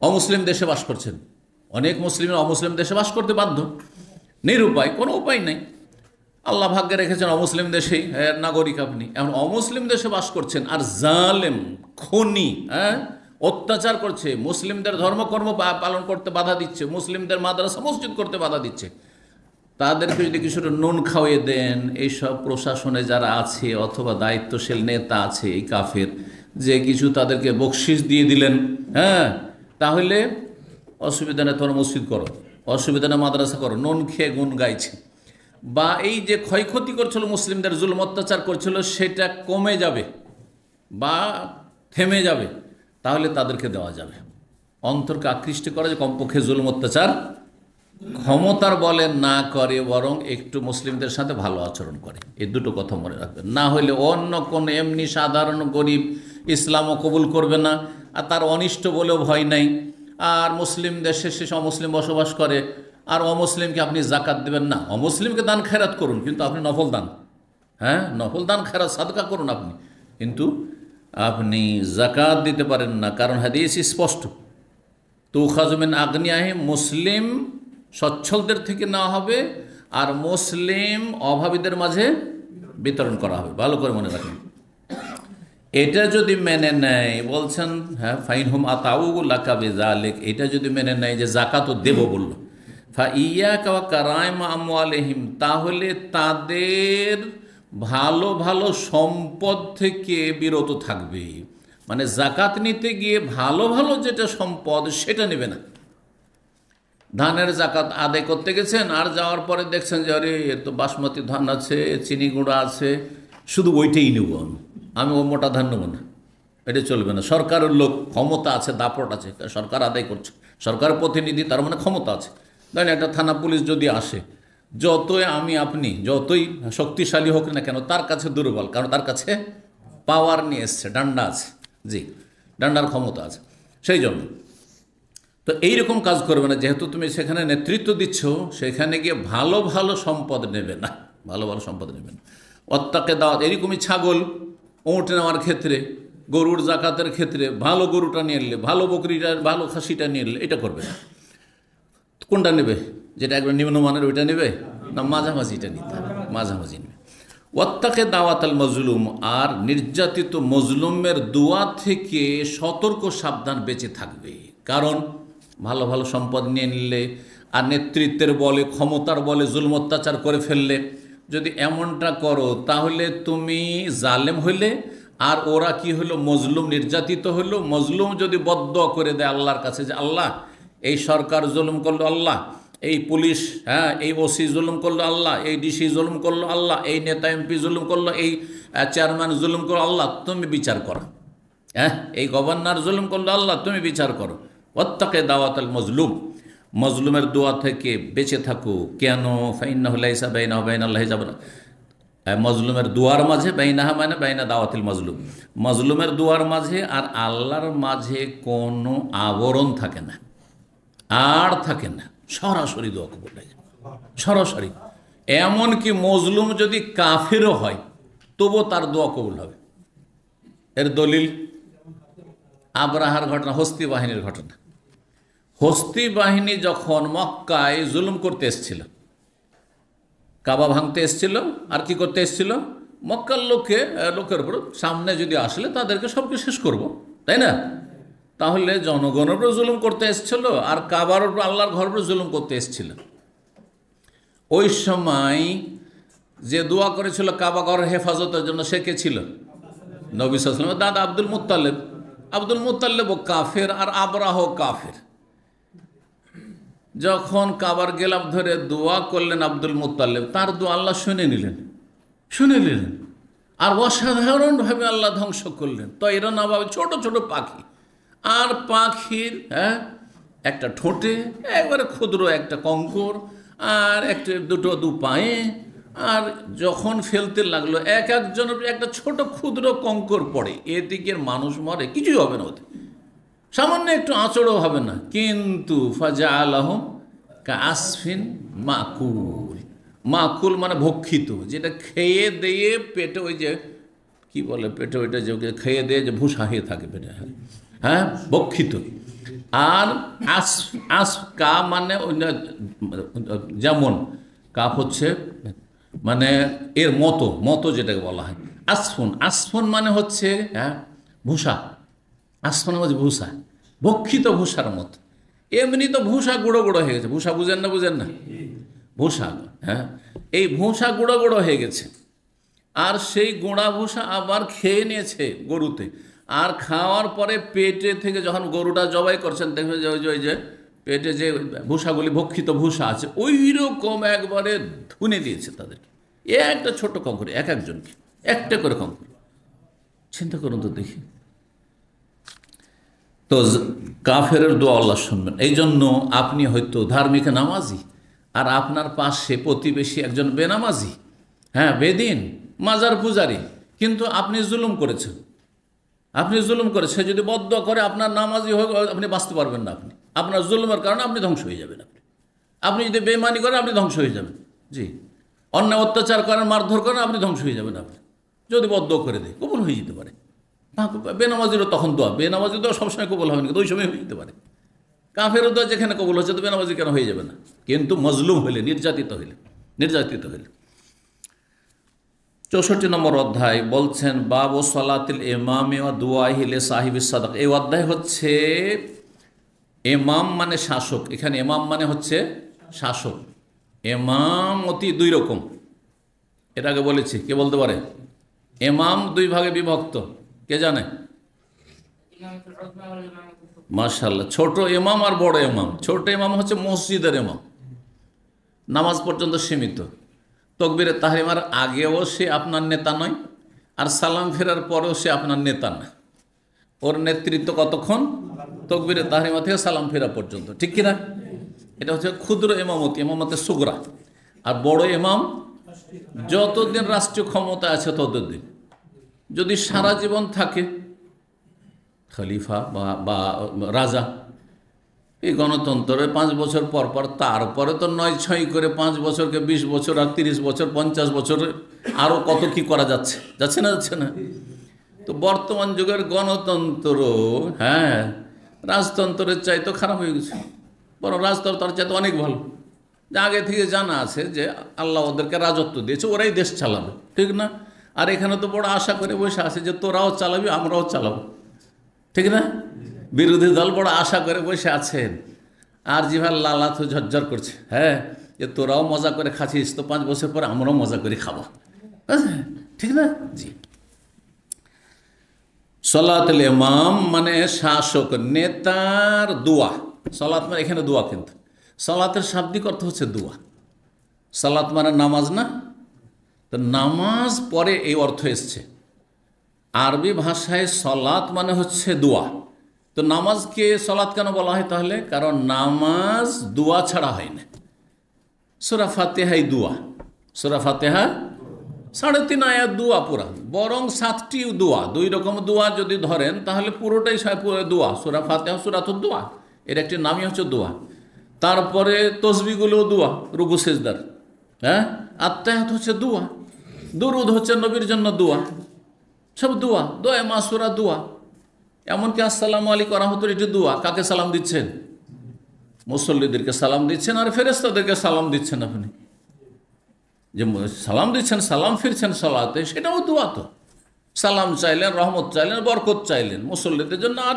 অমুসলিম দেশে বাস করছেন অনেক মুসলিমের অমুসলিম দেশে বাস করতে বাধ্য নিরুপায় কোনো উপায় নাই আল্লাহ ভাগ্যে রেখেছেন অমুসলিম দেশেই নাগরিক আপনি এমন অমুসলিম দেশে বাস করছেন আর জালেম খনি হ্যাঁ অত্যাচার করছে মুসলিমদের ধর্মকর্ম পালন করতে বাধা দিচ্ছে মুসলিমদের মাদ্রাসা মসজিদ করতে বাধা দিচ্ছে তাদেরকে যদি কিছুটা নুন খাওয়িয়ে দেন এইসব প্রশাসনে যারা আছে অথবা দায়িত্বশীল নেতা আছে এই কাফের যে কিছু তাদেরকে বকশিস দিয়ে দিলেন হ্যাঁ তাহলে অসুবিধা নেই তোমরা মসজিদ করো অসুবিধা নেই মাদ্রাসা করো নন খেয়ে গুণ গাইছে বা এই যে ক্ষয়ক্ষতি করছিল মুসলিমদের জুল অত্যাচার করছিল সেটা কমে যাবে বা থেমে যাবে তাহলে তাদেরকে দেওয়া যাবে অন্তরকে আকৃষ্ট করা যে কমপক্ষে জুল অত্যাচার ক্ষমতার বলে না করে বরং একটু মুসলিমদের সাথে ভালো আচরণ করে এই দুটো কথা মনে রাখবেন না হলে অন্য কোন এমনি সাধারণ গরিব ইসলামও কবুল করবে না আর তার অনিষ্ট বলেও ভয় নাই আর মুসলিম দেশে সে মুসলিম বসবাস করে আর অমুসলিমকে আপনি জাকাত দেবেন না অমুসলিমকে দান খেরাত করুন কিন্তু আপনি নফল দান হ্যাঁ নফল দান খেরাত সাদকা করুন আপনি কিন্তু আপনি জাকাত দিতে পারেন না কারণ হাদিস স্পষ্ট তো খাজমেন আহে মুসলিম সচ্ছলদের থেকে নেওয়া হবে আর মুসলিম অভাবীদের মাঝে বিতরণ করা হবে ভালো করে মনে রাখেন এটা যদি মেনে নেয় বলছেন হ্যাঁ ফাইন হোম আতাউগুল আকাবে জালেক এটা যদি মেনে নেয় যে জাকাতও দেব বলল ফা ইয়া কাওয়া কারায়মা আমু আলহিম তাহলে তাদের ভালো ভালো সম্পদ থেকে বিরত থাকবে মানে জাকাত নিতে গিয়ে ভালো ভালো যেটা সম্পদ সেটা নেবে না ধানের জাকাত আদায় করতে গেছেন আর যাওয়ার পরে দেখছেন যে আরে এর তো বাসমতি ধান আছে চিনি গুঁড়া আছে শুধু ওইটাই নেব আমি আমি ও মোটা ধান নেব না এটা চলবে না সরকারের লোক ক্ষমতা আছে দাপট আছে সরকার আদায় করছে সরকার প্রতিনিধি তার মানে ক্ষমতা আছে ধরেন একটা থানা পুলিশ যদি আসে যতই আমি আপনি যতই শক্তিশালী হোক না কেন তার কাছে দুর্বল কারণ তার কাছে পাওয়ার নিয়ে এসছে ডান্ডা আছে জি ডান্ডার ক্ষমতা আছে সেই জন্য তো এইরকম কাজ করবে না যেহেতু তুমি সেখানে নেতৃত্ব দিচ্ছ সেখানে গিয়ে ভালো ভালো সম্পদ নেবে না ভালো ভালো সম্পদ নেবে না অত্যাকে দাওয়াত এরকমই ছাগল ওঁট নেওয়ার ক্ষেত্রে গরুর জাকাতের ক্ষেত্রে ভালো গরুটা নিয়ে এলে ভালো বকরিটা ভালো খাসিটা নিয়ে এলে এটা করবে না কোনটা নেবে যেটা একবার নিম্নমানের ওইটা নেবে না মাঝামাঝিটা নিতে হবে মাঝামাঝি নেবে ওত্তাকে দাওয়াত আল মজলুম আর নির্যাতিত মজলুমের দোয়া থেকে সতর্ক সাবধান বেঁচে থাকবে কারণ ভালো ভালো সম্পদ নিয়ে নিলে আর নেতৃত্বের বলে ক্ষমতার বলে জুলম অত্যাচার করে ফেললে যদি এমনটা করো তাহলে তুমি জালেম হইলে আর ওরা কি হলো মজলুম নির্যাতিত হলো মজলুম যদি বদ্ধ করে দেয় আল্লাহর কাছে যে আল্লাহ এই সরকার জুলুম করলো আল্লাহ এই পুলিশ হ্যাঁ এই ওসি জুলুম করলো আল্লাহ এই ডিসি জুলুম করলো আল্লাহ এই নেতা এমপি জুলুম করলো এই চেয়ারম্যান জুলুম করলো আল্লাহ তুমি বিচার করো হ্যাঁ এই গভর্নর জুলুম করলো আল্লাহ তুমি বিচার করো অত্যাকে দাওয়াত মজলুম মজলুমের দোয়া থেকে বেঁচে থাকো কেন ফাইনাহুল্লাইসা বাইনা বাইন আল্লাহ যাব না মজলুমের দুয়ার মাঝে বাইনাহা মানে বাইনা দাওয়াতিল মজলুম মজলুমের দুয়ার মাঝে আর আল্লাহর মাঝে কোনো আবরণ থাকে না আর থাকে না সরাসরি দোয়া কবুল হয়ে সরাসরি এমনকি মজলুম যদি কাফেরও হয় তবু তার দোয়া কবুল হবে এর দলিল আবরাহার ঘটনা হস্তি বাহিনীর ঘটনা হস্তি বাহিনী যখন মক্কায় জুলুম করতে এসছিল কাবা ভাঙতে এসছিল আর কি করতে এসছিল মক্কার লোককে লোকের উপর সামনে যদি আসলে তাদেরকে সবকে শেষ করব তাই না তাহলে জনগণের উপর জুলুম করতে এসছিল আর কাবার উপর আল্লাহর ঘর উপর জুলুম করতে এসছিল ওই সময় যে দোয়া করেছিল কাবা ঘর হেফাজতের জন্য সে কে ছিল নবী সালামের দাদা আব্দুল মুতালেব আব্দুল মুতাল্লেব কাফের আর আবরাহ কাফের যখন কাবার গেলাম ধরে দোয়া করলেন আব্দুল মুতাল্লেব তার দোয়া আল্লাহ শুনে নিলেন শুনে নিলেন আর অসাধারণভাবে আল্লাহ ধ্বংস করলেন তো এরা না ভাবে ছোটো ছোটো পাখি আর পাখির হ্যাঁ একটা ঠোঁটে একবারে ক্ষুদ্র একটা কঙ্কর আর একটা দুটো দু পায়ে আর যখন ফেলতে লাগলো এক একজনের একটা ছোট ক্ষুদ্র কঙ্কর পড়ে এদিকের মানুষ মরে কিছুই হবে না ওদের সামান্য একটু আঁচড়ও হবে না কিন্তু ফাজা আলহম কা আসফিন মাকুল মাকুল মানে ভক্ষিত যেটা খেয়ে দিয়ে পেটে ওই যে কি বলে পেটে ওইটা যে খেয়ে দিয়ে যে ভূষা হয়ে থাকে পেটে হ্যাঁ? হ্যাঁ ভক্ষিত আর আস আস কা মানে যেমন কাপ হচ্ছে মানে এর মতো মতো যেটাকে বলা হয় আসফোন আসফোন মানে হচ্ছে হ্যাঁ ভূষা আসমানবাজ ভূষা ভক্ষিত ভূষার মতো এমনি তো ভূষা গুঁড়ো গুঁড়ো হয়ে গেছে ভূষা বুঝেন না বুঝেন না ভূষা হ্যাঁ এই ভূষা গুঁড়ো গুঁড়ো হয়ে গেছে আর সেই গুঁড়া ভূষা আবার খেয়ে নিয়েছে গরুতে আর খাওয়ার পরে পেটে থেকে যখন গরুটা জবাই করছেন দেখবে যে ওই যে পেটে যে ভূষাগুলি ভক্ষিত ভূষা আছে ওই রকম একবারে ধুনে দিয়েছে তাদেরকে এ একটা ছোট কঙ্কর এক একজনকে একটা করে কঙ্কর চিন্তা করুন তো দেখি তো কাফেরের দোয়া আল্লাহ শুনবেন এই জন্য আপনি হয়তো ধার্মিক নামাজি আর আপনার পাশে প্রতিবেশী একজন বেনামাজি হ্যাঁ বেদিন মাজার পূজারি কিন্তু আপনি জুলুম করেছেন আপনি জুলুম করে সে যদি বদ্ধ করে আপনার নামাজি হোক আপনি বাঁচতে পারবেন না আপনি আপনার জুলুমের কারণে আপনি ধ্বংস হয়ে যাবেন আপনি আপনি যদি বেমানি করেন আপনি ধ্বংস হয়ে যাবেন জি অন্য অত্যাচার করেন মারধর করেন আপনি ধ্বংস হয়ে যাবেন আপনি যদি বদ্ধ করে দেয় কবুল হয়ে যেতে পারে তাহা বেনামাজিরও তখন দোয়া বেনামাজি দোয়া সবসময় কবল হবে না কিন্তু ওই সময় হয়ে যেতে পারে কাফের দোয়া যেখানে কবল হচ্ছে তো বেনামাজি কেন হয়ে যাবে না কিন্তু মজলুম হইলে নির্যাতিত হইলে নির্যাতিত হইলে চৌষট্টি নম্বর অধ্যায় বলছেন বাবু সালাতিল এমামে হিলে সাহিব সাদাক এই অধ্যায় হচ্ছে এমাম মানে শাসক এখানে এমাম মানে হচ্ছে শাসক এমাম অতি দুই রকম এটাকে বলেছি কে বলতে পারে এমাম দুই ভাগে বিভক্ত কে জানে মাশাল্লাহ ছোট ইমাম আর বড় ইমাম ছোট ইমাম হচ্ছে মসজিদের ইমাম নামাজ পর্যন্ত সীমিত তকবিরে তাহরিমার আগেও সে আপনার নেতা নয় আর সালাম ফেরার পরেও সে আপনার নেতা না ওর নেতৃত্ব কতক্ষণ তকবিরে তাহরিমা থেকে সালাম ফেরা পর্যন্ত ঠিক কিনা এটা হচ্ছে ক্ষুদ্র এমামতি এমামতে সুগরা আর বড় এমাম যতদিন রাষ্ট্রীয় ক্ষমতা আছে ততদিন যদি সারা জীবন থাকে খলিফা বা রাজা এই গণতন্ত্রের পাঁচ বছর পর পর তারপরে তো নয় ছয় করে পাঁচ বছরকে ২০ বছর আর তিরিশ বছর পঞ্চাশ বছরে আরও কত কি করা যাচ্ছে যাচ্ছে না যাচ্ছে না তো বর্তমান যুগের গণতন্ত্র হ্যাঁ রাজতন্ত্রের চাই তো খারাপ হয়ে গেছে বরং রাজতন্ত্রের তো অনেক ভালো আগে থেকে জানা আছে যে আল্লাহ ওদেরকে রাজত্ব দিয়েছে ওরাই দেশ চালাবে ঠিক না আর এখানে তো বড় আশা করে বসে আছে যে তোরাও চালাবি আমরাও চালাবো ঠিক না বিরোধী দল বড় আশা করে বসে আছেন আর জিভার লালাত ঝরঝর করছে হ্যাঁ যে তোরাও মজা করে খাচ্ছিস তো পাঁচ বছর পর আমরাও মজা করে খাবো ঠিক না জি সলাতুল ইমাম মানে শাসক নেতার দোয়া সলাত মানে এখানে দোয়া কিন্তু সালাতের শাব্দিক অর্থ হচ্ছে দোয়া সালাত মানে নামাজ না তো নামাজ পরে এই অর্থ এসছে আরবি ভাষায় সলাত মানে হচ্ছে দোয়া তো নামাজকে সলাত কেন বলা হয় তাহলে কারণ নামাজ দোয়া ছাড়া হয় না সোরা ফাতেহাই দোয়া সোরা ফাতেহা সাড়ে তিন আয়াত দোয়া পুরা বরং সাতটি দোয়া দুই রকম দোয়া যদি ধরেন তাহলে পুরোটাই দোয়া সোরা ফাতেহা সোরা তো দোয়া এর একটি নামই হচ্ছে দোয়া তারপরে তসবিগুলো দোয়া রুগু সেজদার হ্যাঁ আত্মাহাত হচ্ছে দোয়া দুরুদ হচ্ছে নবীর জন্য দোয়া সব দোয়া দোয়া মাসুরা দোয়া এমনকি আসসালাম আলী রহমতুল এটি দোয়া কাকে সালাম দিচ্ছেন মুসল্লিদেরকে সালাম দিচ্ছেন আর ফেরেস্তাদেরকে সালাম দিচ্ছেন আপনি যে সালাম দিচ্ছেন সালাম ফিরছেন সালাতে সেটাও দোয়া তো সালাম চাইলেন রহমত চাইলেন বরকত চাইলেন মুসল্লিদের জন্য আর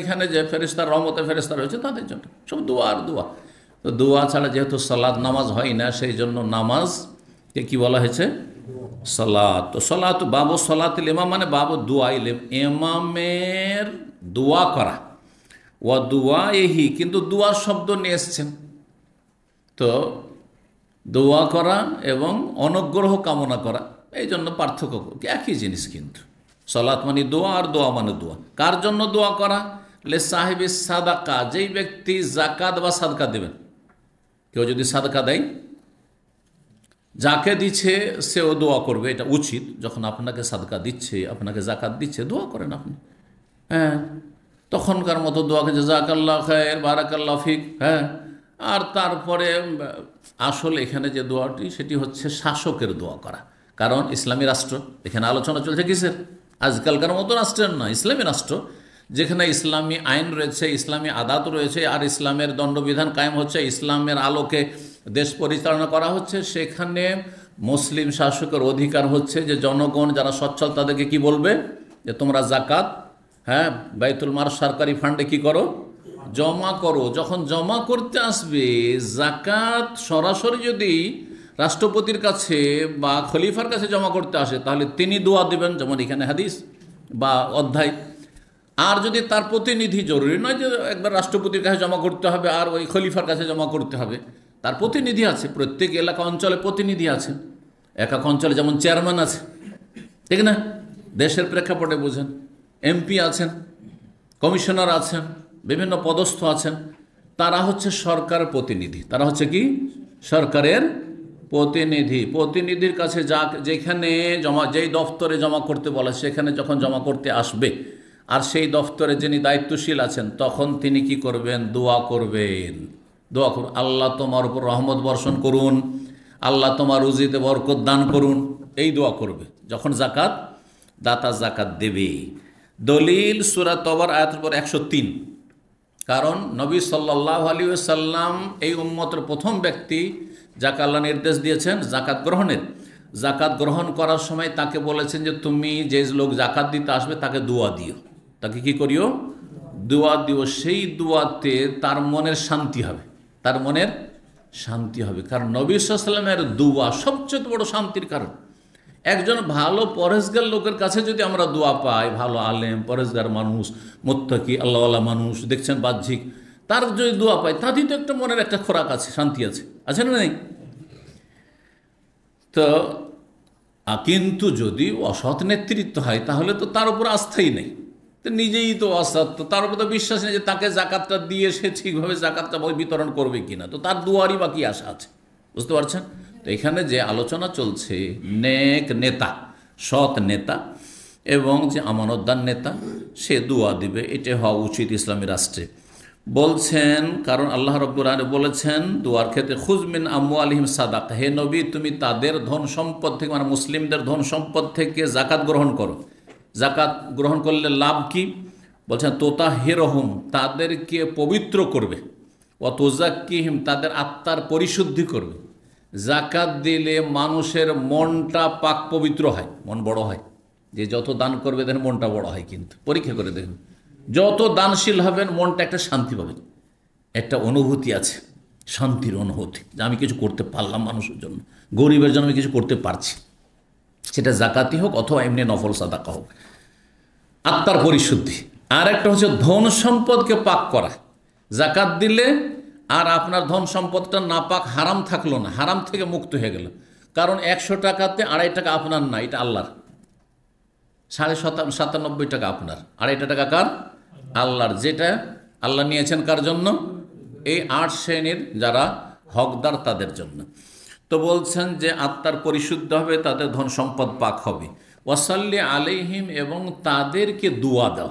এখানে যে ফেরিস্তার রহমতে ফেরিস্তা রয়েছে তাদের জন্য সব দোয়া আর দোয়া তো দোয়া ছাড়া যেহেতু সালাদ নামাজ হয় না সেই জন্য নামাজকে কী বলা হয়েছে সলাত তো সালাত বাবু সলাত ইমাম মানে বাবু দোয়া ইলেম এমামের দোয়া করা ওয়া দোয়া এহি কিন্তু দোয়ার শব্দ নিয়ে এসছেন তো দোয়া করা এবং অনগ্রহ কামনা করা এই জন্য পার্থক্য একই জিনিস কিন্তু সলাত মানে দোয়া আর দোয়া মানে দোয়া কার জন্য দোয়া করা লে সাহেব সাদাকা যেই ব্যক্তি জাকাত বা সাদকা দেবেন কেউ যদি সাদকা দেয় যাকে দিচ্ছে সেও দোয়া করবে এটা উচিত যখন আপনাকে সাদকা দিচ্ছে আপনাকে জাকাত দিচ্ছে দোয়া করেন আপনি হ্যাঁ তখনকার মতো দোয়াকে জাকাল্লা খায়ের বারাকাল্লা ফিক হ্যাঁ আর তারপরে আসল এখানে যে দোয়াটি সেটি হচ্ছে শাসকের দোয়া করা কারণ ইসলামী রাষ্ট্র এখানে আলোচনা চলছে কিসের আজকালকার মতো রাষ্ট্রের নয় ইসলামী রাষ্ট্র যেখানে ইসলামী আইন রয়েছে ইসলামী আদাত রয়েছে আর ইসলামের দণ্ডবিধান কায়েম হচ্ছে ইসলামের আলোকে দেশ পরিচালনা করা হচ্ছে সেখানে মুসলিম শাসকের অধিকার হচ্ছে যে জনগণ যারা সচ্ছল তাদেরকে কি বলবে যে তোমরা জাকাত হ্যাঁ বাইতুল মার সরকারি ফান্ডে কি করো জমা করো যখন জমা করতে আসবে জাকাত সরাসরি যদি রাষ্ট্রপতির কাছে বা খলিফার কাছে জমা করতে আসে তাহলে তিনি দোয়া দেবেন যেমন এখানে হাদিস বা অধ্যায় আর যদি তার প্রতিনিধি জরুরি নয় যে একবার রাষ্ট্রপতির কাছে জমা করতে হবে আর ওই খলিফার কাছে জমা করতে হবে তার প্রতিনিধি আছে প্রত্যেক এলাকা অঞ্চলে প্রতিনিধি আছে এক এক অঞ্চলে যেমন চেয়ারম্যান আছে ঠিক না দেশের প্রেক্ষাপটে বোঝেন এমপি আছেন কমিশনার আছেন বিভিন্ন পদস্থ আছেন তারা হচ্ছে সরকার প্রতিনিধি তারা হচ্ছে কি সরকারের প্রতিনিধি প্রতিনিধির কাছে যা যেখানে জমা যেই দফতরে জমা করতে বলে সেখানে যখন জমা করতে আসবে আর সেই দফতরে যিনি দায়িত্বশীল আছেন তখন তিনি কি করবেন দোয়া করবেন দোয়া করুন আল্লাহ তোমার উপর রহমত বর্ষণ করুন আল্লাহ তোমার রুজিতে বরকত দান করুন এই দোয়া করবে যখন জাকাত দাতা জাকাত দেবে দলিল সুরা তবর আয়াতের পর একশো তিন কারণ নবী সাল্লাহ আলী সাল্লাম এই উম্মতের প্রথম ব্যক্তি যাকে আল্লাহ নির্দেশ দিয়েছেন জাকাত গ্রহণের জাকাত গ্রহণ করার সময় তাকে বলেছেন যে তুমি যে লোক জাকাত দিতে আসবে তাকে দোয়া দিও তাকে কি করিও দোয়া দিও সেই দোয়াতে তার মনের শান্তি হবে তার মনের শান্তি হবে কারণ নবী সাল্লামের দোয়া সবচেয়ে বড় শান্তির কারণ একজন ভালো পরেশগার লোকের কাছে যদি আমরা দোয়া পাই ভালো আলেম পরেশগার মানুষ মোত্তাকি আল্লাহওয়ালা মানুষ দেখছেন বাহ্যিক তার যদি দোয়া পাই তাতেই তো একটা মনের একটা খোরাক আছে শান্তি আছে আছে না নেই তো কিন্তু যদি অসৎ নেতৃত্ব হয় তাহলে তো তার উপর আস্থাই নেই তো নিজেই তো অসত্য তার উপর তো বিশ্বাস নেই যে তাকে জাকাতটা দিয়ে সে ঠিকভাবে জাকাতটা বিতরণ করবে কিনা তো তার দুয়ারই বা কি আশা আছে বুঝতে পারছেন তো এখানে যে আলোচনা চলছে নেক নেতা সৎ নেতা এবং যে আমানতদার নেতা সে দুয়া দিবে এটা হওয়া উচিত ইসলামী রাষ্ট্রে বলছেন কারণ আল্লাহ রব্বুর বলেছেন দুয়ার ক্ষেত্রে খুজমিন আম্মু আলহিম সাদাক হে নবী তুমি তাদের ধন সম্পদ থেকে মানে মুসলিমদের ধন সম্পদ থেকে জাকাত গ্রহণ করো জাকাত গ্রহণ করলে লাভ কি বলছেন তোতা হেরহম তাদেরকে পবিত্র করবে হিম তাদের আত্মার পরিশুদ্ধি করবে জাকাত দিলে মানুষের মনটা পাক পবিত্র হয় মন বড় হয় যে যত দান করবে দেখেন মনটা বড় হয় কিন্তু পরীক্ষা করে দেখুন যত দানশীল হবেন মনটা একটা শান্তি পাবেন একটা অনুভূতি আছে শান্তির অনুভূতি যে আমি কিছু করতে পারলাম মানুষের জন্য গরিবের জন্য আমি কিছু করতে পারছি সেটা জাকাতি হোক অথবা এমনি নফল সাদাকা হোক আত্মার পরিশুদ্ধি আর একটা হচ্ছে ধন সম্পদকে পাক করা জাকাত দিলে আর আপনার ধন সম্পদটা পাক হারাম থাকলো না হারাম থেকে মুক্ত হয়ে গেল কারণ একশো টাকাতে আড়াই টাকা আপনার না এটা আল্লাহর সাড়ে সাতানব্বই টাকা আপনার আড়াইটা টাকা কার আল্লাহর যেটা আল্লাহ নিয়েছেন কার জন্য এই আট শ্রেণীর যারা হকদার তাদের জন্য তো বলছেন যে আত্মার পরিশুদ্ধ হবে তাদের ধন সম্পদ পাক হবে ওয়াসাল্লি আলিহিম এবং তাদেরকে দোয়া দাও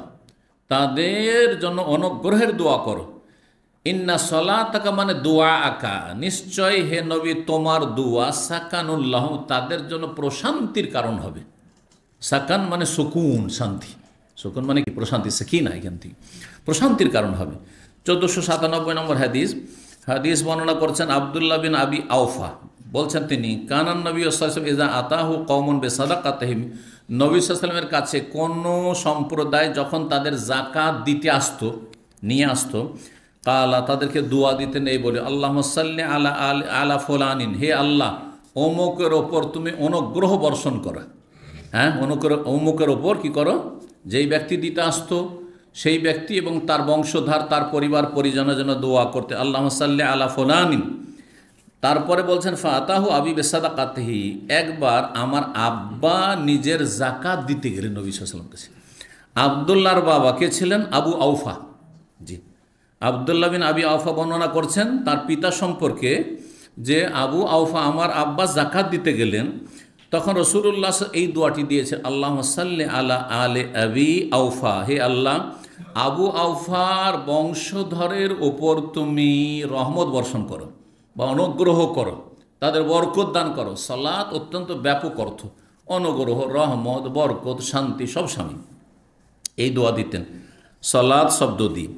তাদের জন্য অনুগ্রহের দোয়া করো ইন্না সলা তাকা মানে দোয়া আঁকা নিশ্চয় হে নবী তোমার দোয়া সাকানুল্লাহ তাদের জন্য প্রশান্তির কারণ হবে সাকান মানে সুকুন শান্তি সুকুন মানে কি প্রশান্তি না এখান থেকে প্রশান্তির কারণ হবে চোদ্দোশো সাতানব্বই নম্বর হাদিস হাদিস বর্ণনা করছেন আবদুল্লাহ বিন আবি আউফা বলছেন তিনি কানান নবী সাল্লাম ইজা আতাহু কমন বেসাদা কাতহিম নবী সালামের কাছে কোন সম্প্রদায় যখন তাদের জাকাত দিতে আসতো নিয়ে আসতো কালা তাদেরকে দোয়া দিতে নেই বলে আল্লাহ মসাল্লি আলা আল আলা ফোলানিন হে আল্লাহ অমুকের ওপর তুমি অনুগ্রহ বর্ষণ করো হ্যাঁ অনুকের অমুকের ওপর কি করো যেই ব্যক্তি দিতে আসতো সেই ব্যক্তি এবং তার বংশধার তার পরিবার পরিজনের জন্য দোয়া করতে আল্লাহ মসাল্লি আলা ফোলানিন তারপরে বলছেন ফাতাহু আবি বেসাদা কাতহি একবার আমার আব্বা নিজের জাকাত দিতে গেলেন নবী সাল্লাম কাছে আবদুল্লাহর বাবা কে ছিলেন আবু আউফা জি আবদুল্লাহ বিন আবি আউফা বর্ণনা করছেন তার পিতা সম্পর্কে যে আবু আউফা আমার আব্বা জাকাত দিতে গেলেন তখন রসুল্লাহ এই দোয়াটি দিয়েছে আল্লাহ সাল্লি আলা আলে আবি আউফা হে আল্লাহ আবু আউফার বংশধরের ওপর তুমি রহমত বর্ষণ করো বা অনুগ্রহ করো তাদের বরকত দান করো সালাত অত্যন্ত ব্যাপক অর্থ অনুগ্রহ রহমত বরকত শান্তি সব স্বামী এই দোয়া দিতেন সালাদ শব্দ দিয়ে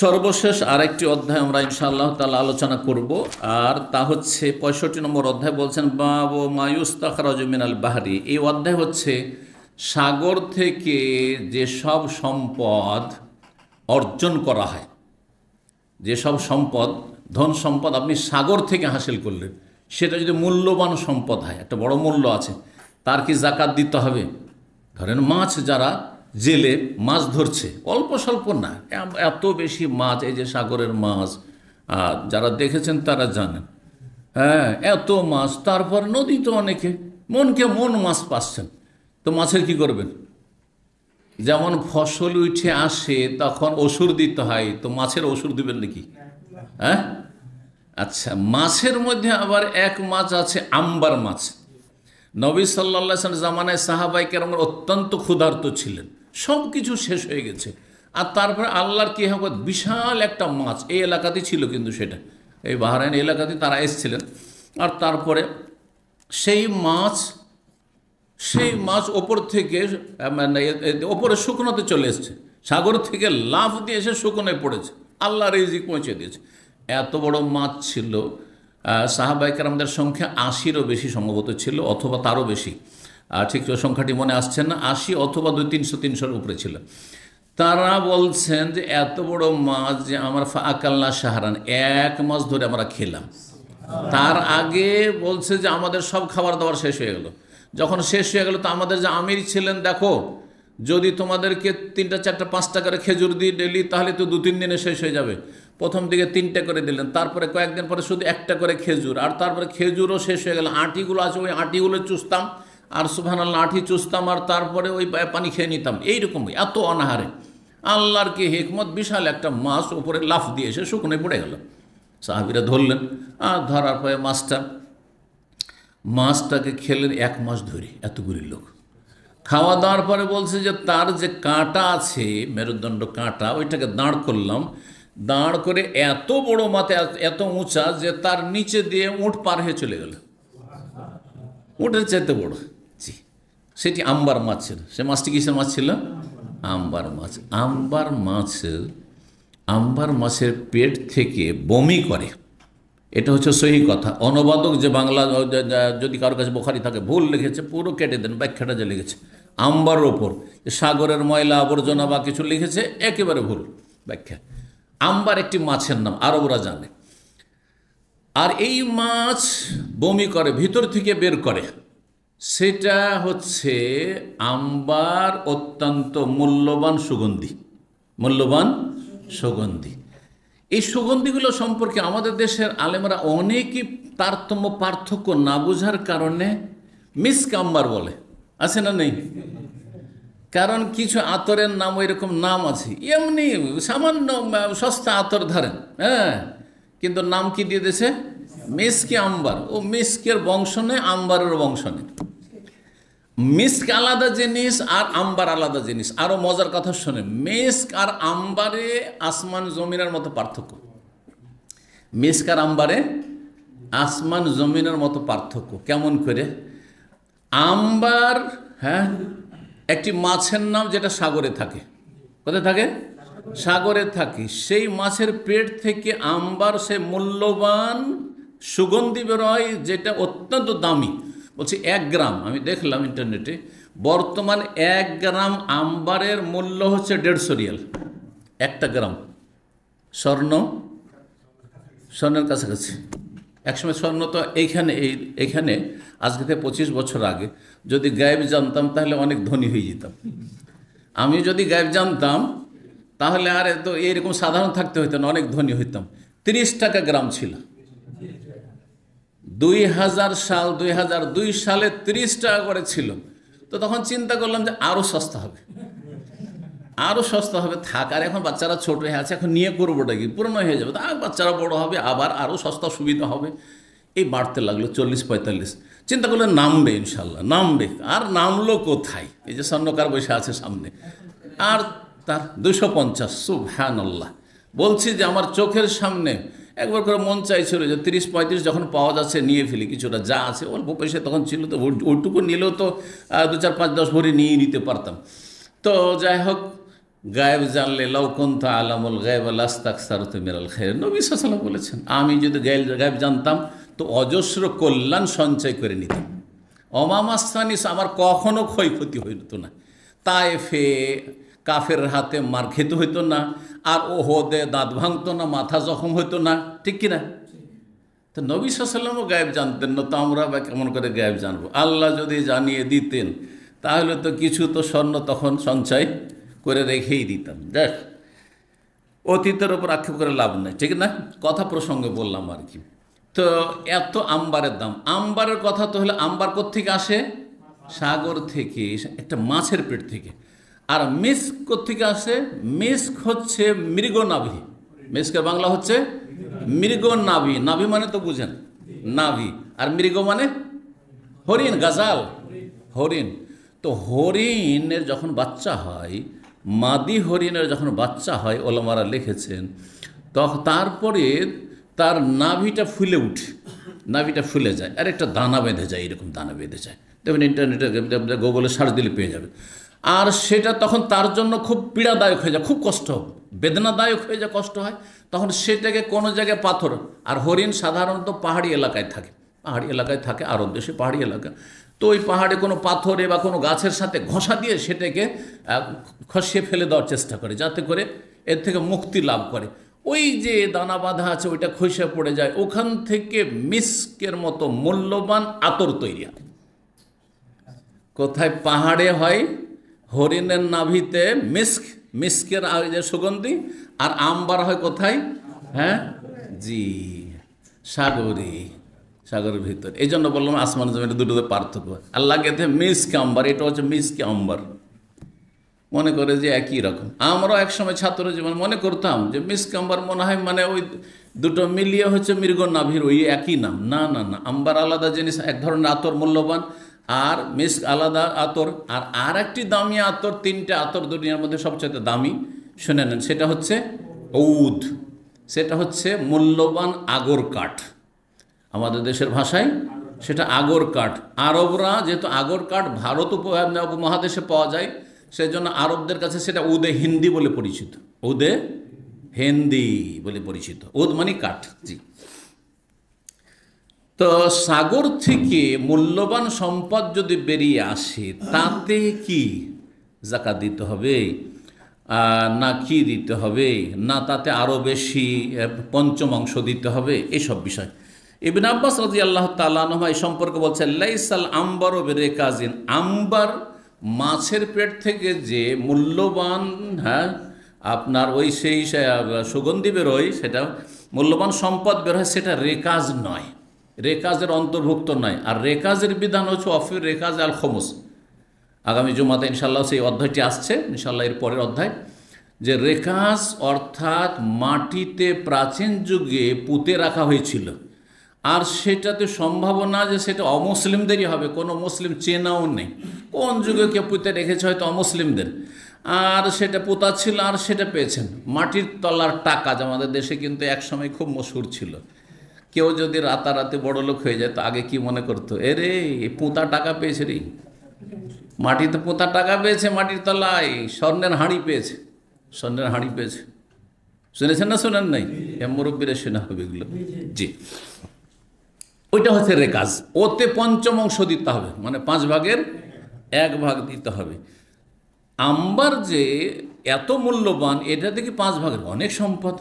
সর্বশেষ আরেকটি অধ্যায় আমরা ইনশাআল্লাহ তাল আলোচনা করব আর তা হচ্ছে পঁয়ষট্টি নম্বর অধ্যায় বলছেন বাব মায়ুস্তাখরাজমিন আল বাহারি এই অধ্যায় হচ্ছে সাগর থেকে যে সব সম্পদ অর্জন করা হয় যেসব সম্পদ ধন সম্পদ আপনি সাগর থেকে হাসিল করলেন সেটা যদি মূল্যবান সম্পদ হয় একটা বড় মূল্য আছে তার কি জাকাত দিতে হবে ধরেন মাছ যারা জেলে মাছ ধরছে অল্প স্বল্প না এত বেশি মাছ এই যে সাগরের মাছ আর যারা দেখেছেন তারা জানেন হ্যাঁ এত মাছ তারপর নদী তো অনেকে মনকে মন মাছ পাচ্ছেন তো মাছের কি করবেন যেমন ফসল উঠে আসে তখন ওষুধ দিতে হয় তো মাছের ওষুধ দিবেন নাকি হ্যাঁ আচ্ছা মাছের মধ্যে আবার এক মাছ আছে আম্বার মাছ নবী সাল্লা জামানায় সাহাবাই কেরাম অত্যন্ত ক্ষুধার্ত ছিলেন সব কিছু শেষ হয়ে গেছে আর তারপরে আল্লাহর কি হবে বিশাল একটা মাছ এই এলাকাতেই ছিল কিন্তু সেটা এই বাহারাইন এলাকাতে তারা এসছিলেন আর তারপরে সেই মাছ সেই মাছ ওপর থেকে মানে ওপরে শুকনোতে চলে এসছে সাগর থেকে লাভ দিয়ে এসে শুকনোয় পড়েছে আল্লাহ রিজিক পৌঁছে দিয়েছে এত বড় মাছ ছিল সাহাবাইকার আমাদের সংখ্যা আশিরও বেশি সম্ভবত ছিল অথবা তারও বেশি ঠিক সংখ্যাটি মনে আসছে না আশি অথবা দুই তিনশো তিনশোর উপরে ছিল তারা বলছেন যে এত বড় মাছ যে আমার আকাল্লা সাহারান এক মাস ধরে আমরা খেলাম তার আগে বলছে যে আমাদের সব খাবার দাবার শেষ হয়ে গেল যখন শেষ হয়ে গেল তো আমাদের যে আমির ছিলেন দেখো যদি তোমাদেরকে তিনটা চারটা পাঁচটা করে খেজুর দিই ডেলি তাহলে তো দু তিন দিনে শেষ হয়ে যাবে প্রথম দিকে তিনটে করে দিলেন তারপরে কয়েকদিন পরে শুধু একটা করে খেজুর আর তারপরে খেজুরও শেষ হয়ে গেল আটিগুলো আছে ওই আটিগুলো চুসতাম আর আল্লাহ আঁটি চুসতাম আর তারপরে ওই পানি খেয়ে নিতাম এইরকমই এত অনাহারে আল্লাহর কি হেকমত বিশাল একটা মাছ উপরে লাফ দিয়ে এসে শুকনে পড়ে গেল সাহাবিরা ধরলেন আর ধরার পরে মাছটা মাছটাকে খেলেন এক মাস ধরে এতগুলি লোক খাওয়া দাওয়ার পরে বলছে যে তার যে কাঁটা আছে মেরুদণ্ড কাঁটা ওইটাকে দাঁড় করলাম দাঁড় করে এত বড় মাথা এত উঁচা যে তার নিচে দিয়ে উঁট পার হয়ে চলে গেল উঁটের চাইতে বড় জি সেটি আম্বার মাছ ছিল সে মাছটি কিসের মাছ ছিল আম্বার মাছ আম্বার মাছ আম্বার মাছের পেট থেকে বমি করে এটা হচ্ছে সহি কথা অনুবাদক যে বাংলা যদি কারো কাছে বোখারি থাকে ভুল লিখেছে পুরো কেটে দেন ব্যাখ্যাটা যে লিখেছে আম্বার ওপর সাগরের ময়লা আবর্জনা বা কিছু লিখেছে একেবারে ভুল ব্যাখ্যা আম্বার একটি মাছের নাম আরবরা জানে আর এই মাছ বমি করে ভিতর থেকে বের করে সেটা হচ্ছে আম্বার অত্যন্ত মূল্যবান সুগন্ধি মূল্যবান সুগন্ধি এই সুগন্ধিগুলো সম্পর্কে আমাদের দেশের আলেমরা অনেকই তারতম্য পার্থক্য না বোঝার কারণে মিস কাম্বার বলে আছে না নেই কারণ কিছু আতরের নাম ওই রকম নাম আছে এমনি সামান্য সস্তা আতর ধরেন হ্যাঁ কিন্তু নাম কি দিয়ে দিয়েছে মিসকে আম্বার ও মিসকের বংশ নেই আম্বারের বংশ নেই মিস্ক আলাদা জিনিস আর আম্বার আলাদা জিনিস আরও মজার কথা শোনে মিস্ক আর আম্বারে আসমান জমিনের মতো পার্থক্য মিস্ক আর আম্বারে আসমান জমিনের মতো পার্থক্য কেমন করে আম্বার হ্যাঁ একটি মাছের নাম যেটা সাগরে থাকে কোথায় থাকে সাগরে থাকে সেই মাছের পেট থেকে আম্বার সে মূল্যবান সুগন্ধি বেরোয় যেটা অত্যন্ত দামি বলছি এক গ্রাম আমি দেখলাম ইন্টারনেটে বর্তমান এক গ্রাম আম্বারের মূল্য হচ্ছে দেড়শো রিয়াল একটা গ্রাম স্বর্ণ স্বর্ণের কাছাকাছি একসময় স্বর্ণ তো এইখানে এই এখানে আজকে থেকে পঁচিশ বছর আগে যদি গায়েব জানতাম তাহলে অনেক ধনী হয়ে যেতাম আমি যদি গায়েব জানতাম তাহলে আর এত এরকম সাধারণ থাকতে হইতাম না অনেক ধনী হইতাম তিরিশ টাকা গ্রাম ছিল দুই হাজার সাল দুই হাজার দুই সালে তিরিশ টাকা করে ছিল তো তখন চিন্তা করলাম যে আরও সস্তা হবে আরও সস্তা হবে থাক আর এখন বাচ্চারা ছোট হয়ে আছে এখন নিয়ে করবোটা কি পুরনো হয়ে যাবে আর বাচ্চারা বড় হবে আবার আরও সস্তা সুবিধা হবে এই বাড়তে লাগলো চল্লিশ পঁয়তাল্লিশ চিন্তা করলে নামবে ইনশাল্লাহ নামবে আর নামলো কোথায় এই যে স্বর্ণকার বসে আছে সামনে আর তার দুশো পঞ্চাশ সুভান আল্লাহ বলছি যে আমার চোখের সামনে একবার করে মন চাইছিল যে তিরিশ পঁয়ত্রিশ যখন পাওয়া যাচ্ছে নিয়ে ফেলি কিছুটা যা আছে অল্প পয়সা তখন ছিল তো ওইটুকু নিলেও তো দু চার পাঁচ দশ ভরি নিয়ে নিতে পারতাম তো যাই হোক গায়েব জানলে লৌকন্ত আলামুল গায়েব আল্লাস্তাক সারত মিরাল খায়ের নবী সাল্লাম বলেছেন আমি যদি গায়েব গায়েব জানতাম তো অজস্র কল্যাণ সঞ্চয় করে নিতাম অমামাস্তানিস আমার কখনো ক্ষয়ক্ষতি হইত না ফে কাফের হাতে মার খেতে হইতো না আর ও হদে দাঁত ভাঙতো না মাথা জখম হইতো না ঠিক কিনা তো নবী সাসালামও গায়েব জানতেন না তো আমরা বা কেমন করে গায়েব জানবো আল্লাহ যদি জানিয়ে দিতেন তাহলে তো কিছু তো স্বর্ণ তখন সঞ্চয় করে রেখেই দিতাম দেখ অতীতের ওপর আক্ষেপ করে লাভ নেই ঠিক না কথা প্রসঙ্গে বললাম আর কি তো এত আম্বারের দাম আম্বারের কথা তো হলে আম্বার থেকে আসে সাগর থেকে একটা মাছের পেট থেকে আর মিস্ক থেকে আসে মিস্ক হচ্ছে মৃগ নাভি মিস্কের বাংলা হচ্ছে মৃগ নাভি নাভি মানে তো বুঝেন নাভি আর মৃগ মানে হরিণ গাজাল হরিণ তো হরিণের যখন বাচ্চা হয় মাদি হরিণের যখন বাচ্চা হয় ওলামারা লিখেছেন তখন তারপরে তার নাভিটা ফুলে উঠে নাভিটা ফুলে যায় আর একটা দানা বেঁধে যায় এরকম দানা বেঁধে যায় দেখবেন ইন্টারনেটে গুগলে সার্চ দিলে পেয়ে যাবে আর সেটা তখন তার জন্য খুব পীড়াদায়ক হয়ে যায় খুব কষ্ট বেদনাদায়ক হয়ে যায় কষ্ট হয় তখন সেটাকে কোনো জায়গায় পাথর আর হরিণ সাধারণত পাহাড়ি এলাকায় থাকে পাহাড়ি এলাকায় থাকে আরব দেশে পাহাড়ি এলাকা তো ওই পাহাড়ে কোনো পাথরে বা কোনো গাছের সাথে ঘষা দিয়ে সেটাকে খসিয়ে ফেলে দেওয়ার চেষ্টা করে যাতে করে এর থেকে মুক্তি লাভ করে ওই যে দানা বাঁধা আছে ওইটা খসে পড়ে যায় ওখান থেকে মিস্কের মতো মূল্যবান আতর তৈরি হয় কোথায় পাহাড়ে হয় হরিণের নাভিতে মিস্ক মিস্কের যে সুগন্ধি আর আমবার হয় কোথায় হ্যাঁ জি সাগরী সাগরের ভিতরে এই জন্য বললাম আসমান জমিনের দুটোতে পার্থক্য আল্লাহ গেছে মিস আম্বার এটা হচ্ছে মিস আম্বার মনে করে যে একই রকম আমরাও একসময় ছাত্র জীবন মনে করতাম যে মিস কাম্বার মনে হয় মানে ওই দুটো মিলিয়ে হচ্ছে মৃগ নাভির ওই একই নাম না না না আম্বার আলাদা জিনিস এক ধরনের আতর মূল্যবান আর মিস আলাদা আতর আর আর একটি দামি আতর তিনটে আতর দুনিয়ার মধ্যে সবচেয়ে দামি শুনে নেন সেটা হচ্ছে ঔধ সেটা হচ্ছে মূল্যবান আগর কাঠ আমাদের দেশের ভাষায় সেটা আগর কাঠ আরবরা যেহেতু আগর কাঠ ভারত উপমহাদেশে পাওয়া যায় সেজন্য আরবদের কাছে সেটা উদে হিন্দি বলে পরিচিত উদে হিন্দি বলে পরিচিত উদ মানে কাঠ জি তো সাগর থেকে মূল্যবান সম্পদ যদি বেরিয়ে আসে তাতে কি জাকা দিতে হবে না কি দিতে হবে না তাতে আরো বেশি পঞ্চম অংশ দিতে হবে এসব বিষয় ইবিন আব্বাস রাজি আল্লাহ তালানহা এই সম্পর্কে বলছে লাইসাল আম্বার ও বেরে কাজিন আম্বার মাছের পেট থেকে যে মূল্যবান হ্যাঁ আপনার ওই সেই সুগন্ধি বেরোয় সেটা মূল্যবান সম্পদ বের হয় সেটা রেকাজ নয় রেকাজের অন্তর্ভুক্ত নয় আর রেকাজের বিধান হচ্ছে অফির রেকাজ আল খমুস আগামী জুমাতে ইনশাল্লাহ সেই অধ্যায়টি আসছে ইনশাল্লাহ এর পরের অধ্যায় যে রেকাজ অর্থাৎ মাটিতে প্রাচীন যুগে পুঁতে রাখা হয়েছিল আর সেটাতে সম্ভাবনা যে সেটা অমুসলিমদেরই হবে কোনো মুসলিম চেনাও নেই কোন যুগে কেউ পুঁতে রেখেছে হয়তো অমুসলিমদের আর সেটা পোতা ছিল আর সেটা পেয়েছেন মাটির তলার টাকা যে আমাদের দেশে কিন্তু একসময় খুব মশুর ছিল কেউ যদি রাতারাতি বড় লোক হয়ে যায় তো আগে কি মনে করতো এরে পোঁতা টাকা পেয়েছে রে মাটিতে পোঁতা টাকা পেয়েছে মাটির তলায় স্বর্ণের হাঁড়ি পেয়েছে স্বর্ণের হাঁড়ি পেয়েছে শুনেছেন না শোনেন নাই মুরব্বীরা শোনা হবে এগুলো জি ওইটা হচ্ছে রেকাজ ওতে পঞ্চম অংশ দিতে হবে মানে পাঁচ ভাগের এক ভাগ দিতে হবে আম্বার যে এত মূল্যবান এটা থেকে পাঁচ ভাগের অনেক সম্পদ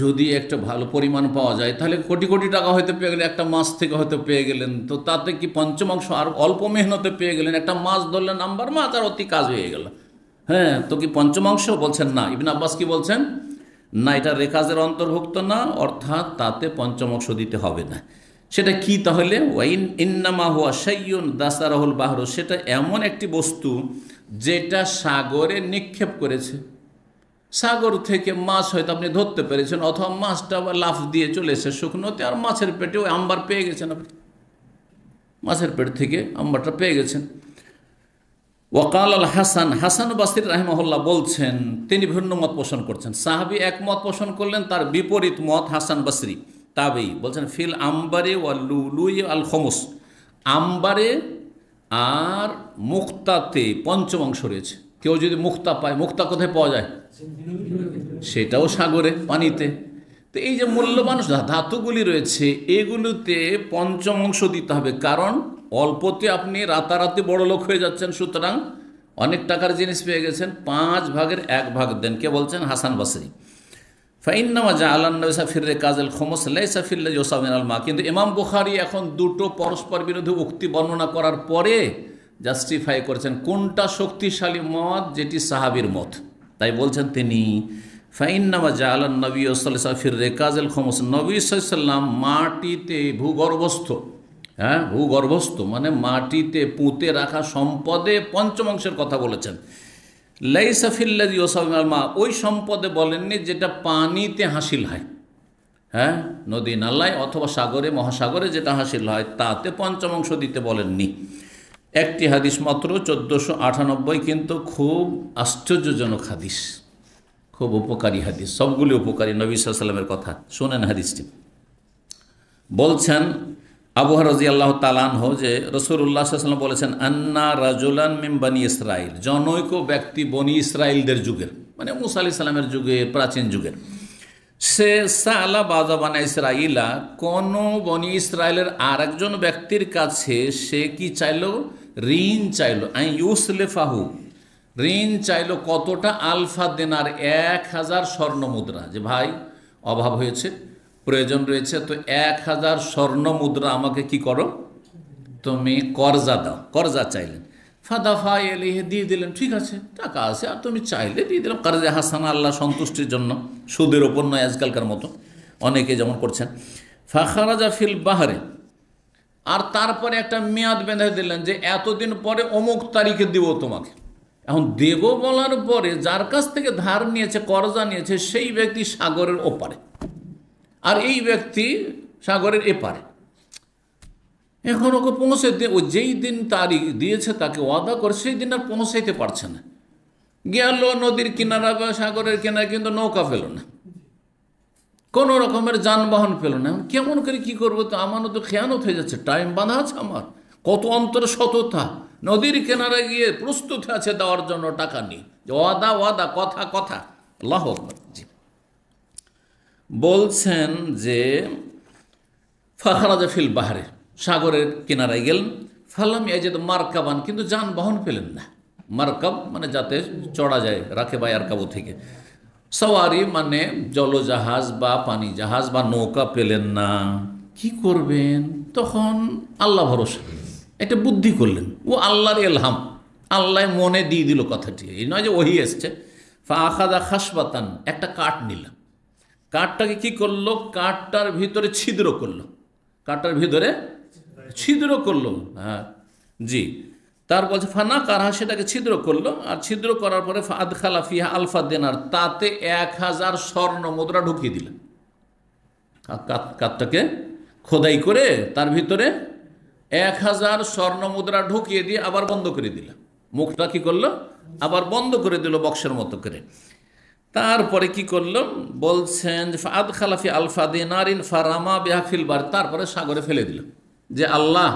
যদি একটা ভালো পরিমাণ পাওয়া যায় তাহলে কোটি কোটি টাকা হয়তো পেয়ে গেলেন একটা মাছ থেকে হয়তো পেয়ে গেলেন তো তাতে কি পঞ্চমাংশ আর অল্প মেহনতে পেয়ে গেলেন একটা মাছ ধরলেন আম্বার মাছ আর অতি কাজ হয়ে গেল হ্যাঁ তো কি পঞ্চমাংশ বলছেন না ইবিন আব্বাস কি বলছেন না এটা রেখাজের অন্তর্ভুক্ত না অর্থাৎ তাতে পঞ্চমাংশ দিতে হবে না সেটা কি তাহলে ওয়াইন ইন্নামা হুয়া সাইয়ুন দাসারাহুল বাহরু সেটা এমন একটি বস্তু যেটা সাগরে নিক্ষেপ করেছে সাগর থেকে মাছ হয়তো আপনি ধরতে পেরেছেন অথবা মাছটা লাফ দিয়ে চলে এসে শুকনোতে আর মাছের পেটে ওই আম্বার পেয়ে গেছেন আপনি মাছের পেট থেকে আম্বারটা পেয়ে গেছেন ওয়াকাল আল হাসান হাসান বাসির রাহিমহল্লা বলছেন তিনি ভিন্ন মত পোষণ করছেন সাহাবি এক মত পোষণ করলেন তার বিপরীত মত হাসান বাসরি তাবেই বলছেন ফিল আম্বারে ওয়াল লুলুই আল খমস আম্বারে আর মুক্তাতে পঞ্চম অংশ রয়েছে কেউ যদি মুক্তা পায় মুক্তা কোথায় পাওয়া যায় সেটাও সাগরে পানিতে তো এই যে মূল্যবান ধাতুগুলি রয়েছে এগুলোতে পঞ্চম অংশ দিতে হবে কারণ অল্পতে আপনি রাতারাতি বড় লোক হয়ে যাচ্ছেন সুতরাং অনেক টাকার জিনিস পেয়ে গেছেন পাঁচ ভাগের এক ভাগ দেন কে বলছেন হাসান বাসরি ফাইন্নামা জা আল্লাহ ফিরে কাজল খমস লাইসাফিল্লা ইসামিন আল আলমা কিন্তু ইমাম বুখারি এখন দুটো পরস্পর বিরোধী উক্তি বর্ণনা করার পরে জাস্টিফাই করেছেন কোনটা শক্তিশালী মত যেটি সাহাবির মত তাই বলছেন তিনি ফাইন্নামা জা আল্লাহ নবী সাল্লাফির রেকাজল খমস নবী সাল্লাম মাটিতে ভূগর্ভস্থ হ্যাঁ ভূগর্ভস্থ মানে মাটিতে পুঁতে রাখা সম্পদে পঞ্চম কথা বলেছেন লাইসাফিল্লাদি ওসাবিমাল মা ওই সম্পদে বলেননি যেটা পানিতে হাসিল হয় হ্যাঁ নদী নালায় অথবা সাগরে মহাসাগরে যেটা হাসিল হয় তাতে পঞ্চম অংশ দিতে বলেননি একটি হাদিস মাত্র চোদ্দোশো আটানব্বই কিন্তু খুব আশ্চর্যজনক হাদিস খুব উপকারী হাদিস সবগুলি উপকারী নবী সাল্লামের কথা শোনেন হাদিসটি বলছেন আবহা রাজি আল্লাহ হো যে রসুল্লাহ সাল্লাম বলেছেন আন্না রাজুলান মিম বানি ইসরায়েল জনৈক ব্যক্তি বনি ইসরায়েলদের যুগের মানে মুসা আলি সাল্লামের যুগে প্রাচীন যুগের সে সালা বাজাবানা ইসরাইলা কোন বনি ইসরায়েলের আর একজন ব্যক্তির কাছে সে কি চাইল ঋণ চাইল আই ফাহু ঋণ চাইল কতটা আলফা দেনার এক হাজার স্বর্ণ মুদ্রা যে ভাই অভাব হয়েছে প্রয়োজন রয়েছে তো এক হাজার স্বর্ণ মুদ্রা আমাকে কি করো তুমি করজা দাও করজা চাইলেন ফাদাফা এলিহে দিয়ে দিলেন ঠিক আছে টাকা আছে আর তুমি চাইলে দিয়ে দিলাম কারজে হাসান আল্লাহ সন্তুষ্টির জন্য সুদের ওপর নয় আজকালকার মতো অনেকে যেমন করছেন ফাখারাজা ফিল বাহারে আর তারপরে একটা মেয়াদ বেঁধে দিলেন যে এতদিন পরে অমুক তারিখে দেব তোমাকে এখন দেব বলার পরে যার কাছ থেকে ধার নিয়েছে করজা নিয়েছে সেই ব্যক্তি সাগরের ওপারে আর এই ব্যক্তি সাগরের এপারে এখন ওকে পৌঁছাতে ও যেই দিন তারিখ দিয়েছে তাকে ওয়াদা করে সেই দিন আর পৌঁছাইতে পারছে না গেল নদীর কিনারা বা সাগরের কিনারা কিন্তু নৌকা ফেলো না কোনো রকমের যানবাহন পেল না কেমন করে কি করবো তো আমারও তো খেয়ানত হয়ে যাচ্ছে টাইম বাঁধা আছে আমার কত অন্তর সততা নদীর কিনারে গিয়ে প্রস্তুত আছে দেওয়ার জন্য টাকা নেই ওয়াদা ওয়াদা কথা কথা আল্লাহ জি বলছেন যে ফাখারাজা ফিল বাহারে সাগরের কিনারায় গেলেন ফালাম তো মার্কাবান কিন্তু যানবাহন পেলেন না মার্কাব মানে যাতে চড়া যায় রাখে বা আরকাবো থেকে সওয়ারি মানে জলজাহাজ বা পানি জাহাজ বা নৌকা পেলেন না কি করবেন তখন আল্লাহ ভরসা একটা বুদ্ধি করলেন ও আল্লাহর এলহাম আল্লাহ মনে দিয়ে দিল কথাটি এই নয় যে ওহি এসছে ফা আখাদা খাসবাতান একটা কাঠ নিলাম কাঠটাকে কি করলো কাঠটার ভিতরে ছিদ্র করলো কাঠটার ভিতরে ছিদ্র করলো হ্যাঁ জি তার বলছে ফানা কারহা সেটাকে ছিদ্র করলো আর ছিদ্র করার পরে আদখালা ফিহা আলফা দেনার তাতে এক হাজার স্বর্ণ মুদ্রা ঢুকিয়ে দিলেন কাঠটাকে খোদাই করে তার ভিতরে এক হাজার স্বর্ণ মুদ্রা ঢুকিয়ে দিয়ে আবার বন্ধ করে দিল মুখটা কি করলো আবার বন্ধ করে দিল বক্সের মতো করে তারপরে কি করল বলছেন আদ খালাফি আলফা নারিন ফারামা বেহাফিল বার তারপরে সাগরে ফেলে দিল যে আল্লাহ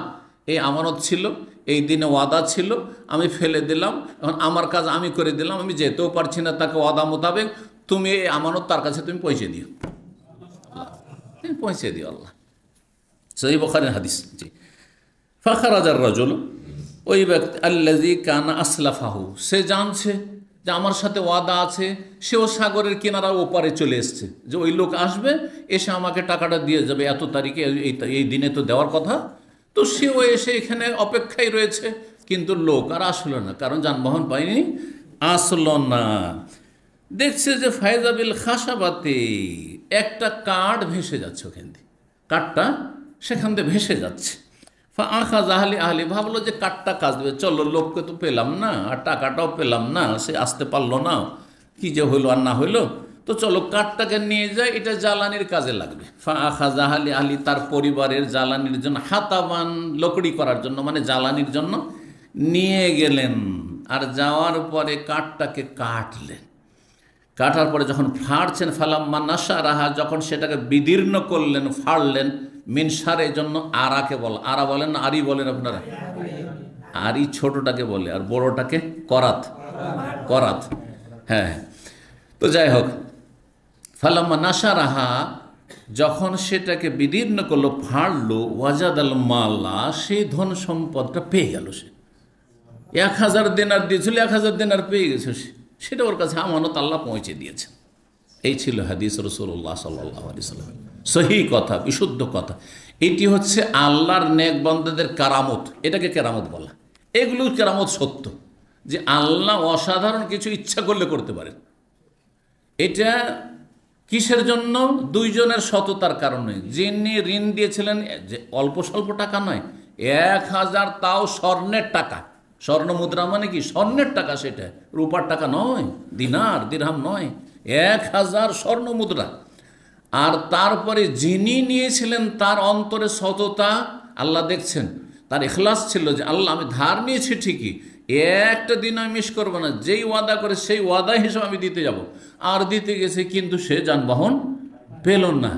এই আমানত ছিল এই দিনে ওয়াদা ছিল আমি ফেলে দিলাম এখন আমার কাজ আমি করে দিলাম আমি যেতেও পারছি না তাকে ওয়াদা মোতাবেক তুমি এই আমানত তার কাছে তুমি পৌঁছে দিও তুমি পৌঁছে দিও আল্লাহ সেই বখারের হাদিস জি ফখর রাজার রজল ওই ব্যক্তি আল্লাজি কানা আসলাফাহু সে জানছে যে আমার সাথে ওয়াদা আছে সেও সাগরের কেনারা ওপারে চলে এসছে যে ওই লোক আসবে এসে আমাকে টাকাটা দিয়ে যাবে এত তারিখে এই দিনে তো দেওয়ার কথা তো সেও এসে এখানে অপেক্ষায় রয়েছে কিন্তু লোক আর আসলো না কারণ যানবাহন পায়নি আসলো না দেখছে যে ফায়জাবিল খাসাবাতে একটা কাঠ ভেসে যাচ্ছে ওখান দিয়ে কাঠটা সেখান দিয়ে ভেসে যাচ্ছে আঁখা জাহালি আহলি ভাবলো যে কাঠটা কাজ দেবে চলো লোককে তো পেলাম না আর টাকাটাও পেলাম না সে আসতে পারলো না কি যে হইলো আর না হইলো তো চলো কাঠটাকে নিয়ে যায় এটা জ্বালানির কাজে লাগবে ফা আখা জাহালি আহলি তার পরিবারের জ্বালানির জন্য হাতাবান লকড়ি করার জন্য মানে জ্বালানির জন্য নিয়ে গেলেন আর যাওয়ার পরে কাঠটাকে কাটলেন কাটার পরে যখন ফাড়ছেন ফালাম্মা নাসা রাহা যখন সেটাকে বিদীর্ণ করলেন ফাড়লেন মিনসার এই জন্য আরাকে বল আরা বলেন না আরি বলেন আপনারা আরই ছোটটাকে বলে আর বড়টাকে করাত করাত হ্যাঁ তো যাই হোক ফালাম্মা নাসা রাহা যখন সেটাকে বিদীর্ণ করলো ফাড়লো ওয়াজাদ আল মাল্লা সেই ধন সম্পদটা পেয়ে গেল সে এক হাজার দিনার দিয়েছিল এক হাজার দিনার পেয়ে গেছে সে সেটা ওর কাছে আমানত আল্লাহ পৌঁছে দিয়েছে এই ছিল হাদিস রসুল্লাহ সাল্লাহ আলি সহি কথা বিশুদ্ধ কথা এটি হচ্ছে আল্লাহর নেক বন্ধদের কারামত এটাকে কেরামত বলা এগুলো কেরামত সত্য যে আল্লাহ অসাধারণ কিছু ইচ্ছা করলে করতে পারেন এটা কিসের জন্য দুইজনের সততার কারণে যিনি ঋণ দিয়েছিলেন যে অল্প স্বল্প টাকা নয় এক হাজার তাও স্বর্ণের টাকা স্বর্ণ মুদ্রা মানে কি স্বর্ণের টাকা সেটা রূপার টাকা নয় দিনার দিরহাম নয় এক হাজার স্বর্ণ মুদ্রা আর তারপরে যিনি নিয়েছিলেন তার অন্তরে সততা আল্লাহ দেখছেন তার এখলাস ছিল যে আল্লাহ আমি ধার নিয়েছি ঠিকই একটা দিন আমি মিস করবো না যেই ওয়াদা করে সেই ওয়াদা হিসেবে আমি দিতে যাব আর দিতে গেছে কিন্তু সে যানবাহন পেল না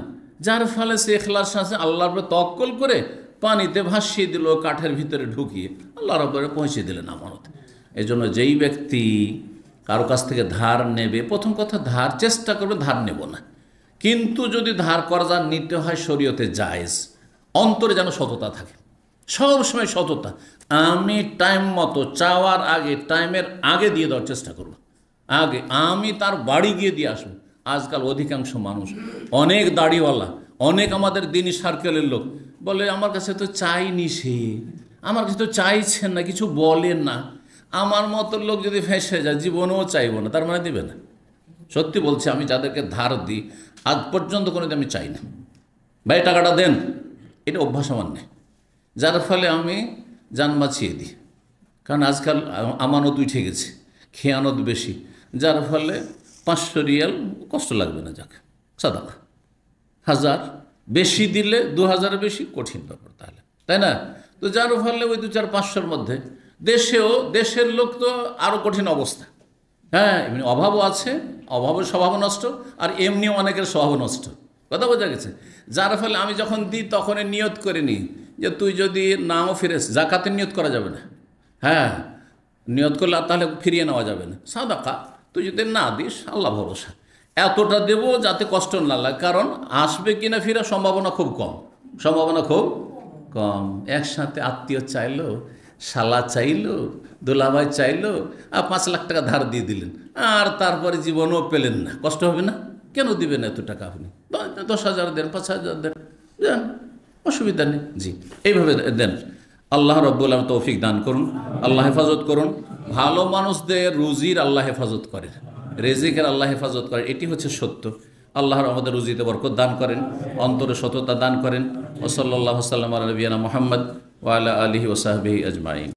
যার ফলে সে এখলাস আছে আল্লাহর তক্কল করে পানিতে ভাসিয়ে দিল কাঠের ভিতরে ঢুকিয়ে আল্লাহর উপরে পৌঁছে দিলেন আমানত এই জন্য যেই ব্যক্তি কারো কাছ থেকে ধার নেবে প্রথম কথা ধার চেষ্টা করবে ধার নেব না কিন্তু যদি ধার করজা নিতে হয় শরীয়তে জায়েজ অন্তরে যেন সততা থাকে সব সময় সততা আমি টাইম মতো চাওয়ার আগে টাইমের আগে দিয়ে দেওয়ার চেষ্টা করব আগে আমি তার বাড়ি গিয়ে দিয়ে আসবো আজকাল অধিকাংশ মানুষ অনেক দাড়িওয়ালা অনেক আমাদের দিনী সার্কেলের লোক বলে আমার কাছে তো চাইনি সে আমার কাছে তো চাইছেন না কিছু বলেন না আমার মতো লোক যদি ফেঁসে যায় জীবনেও চাইব না তার মানে দেবে না সত্যি বলছি আমি যাদেরকে ধার দিই আজ পর্যন্ত কোনো আমি চাই না ভাই টাকাটা দেন এটা অভ্যাস আমার নেই যার ফলে আমি যান বাঁচিয়ে দিই কারণ আজকাল আমানত উঠে গেছে খেয়ানত বেশি যার ফলে পাঁচশো রিয়াল কষ্ট লাগবে না যাক সাদা হাজার বেশি দিলে দু হাজার বেশি কঠিন ব্যাপার তাহলে তাই না তো যার ফলে ওই দু চার পাঁচশোর মধ্যে দেশেও দেশের লোক তো আরও কঠিন অবস্থা হ্যাঁ এমনি অভাবও আছে অভাবের স্বভাব নষ্ট আর এমনিও অনেকের স্বভাব নষ্ট কথা বোঝা গেছে যার ফলে আমি যখন দিই তখন নিয়ত করে নিই যে তুই যদি নাও ফিরেস জাকাতে নিয়ত করা যাবে না হ্যাঁ নিয়ত করলে তাহলে ফিরিয়ে নেওয়া যাবে না সাদাকা তুই যদি না দিস আল্লাহ ভরসা এতটা দেব যাতে কষ্ট না লাগে কারণ আসবে কি না ফিরা সম্ভাবনা খুব কম সম্ভাবনা খুব কম একসাথে আত্মীয় চাইলেও শালা চাইলো দোলাভাই চাইলো আর পাঁচ লাখ টাকা ধার দিয়ে দিলেন আর তারপরে জীবনও পেলেন না কষ্ট হবে না কেন দিবেন এত টাকা আপনি দশ হাজার দেন পাঁচ হাজার দেন দেন অসুবিধা নেই জি এইভাবে দেন আল্লাহ রব্বুল আলম তৌফিক দান করুন আল্লাহ হেফাজত করুন ভালো মানুষদের রুজির আল্লাহ হেফাজত করেন রেজিকের আল্লাহ হেফাজত করেন এটি হচ্ছে সত্য আল্লাহর আমাদের রুজিতে বরকত দান করেন অন্তরে সততা দান করেন ওসল্লাহ সাল্লাম আলবিয়ানা মোহাম্মদ والا علیہ وصحب اجمائعین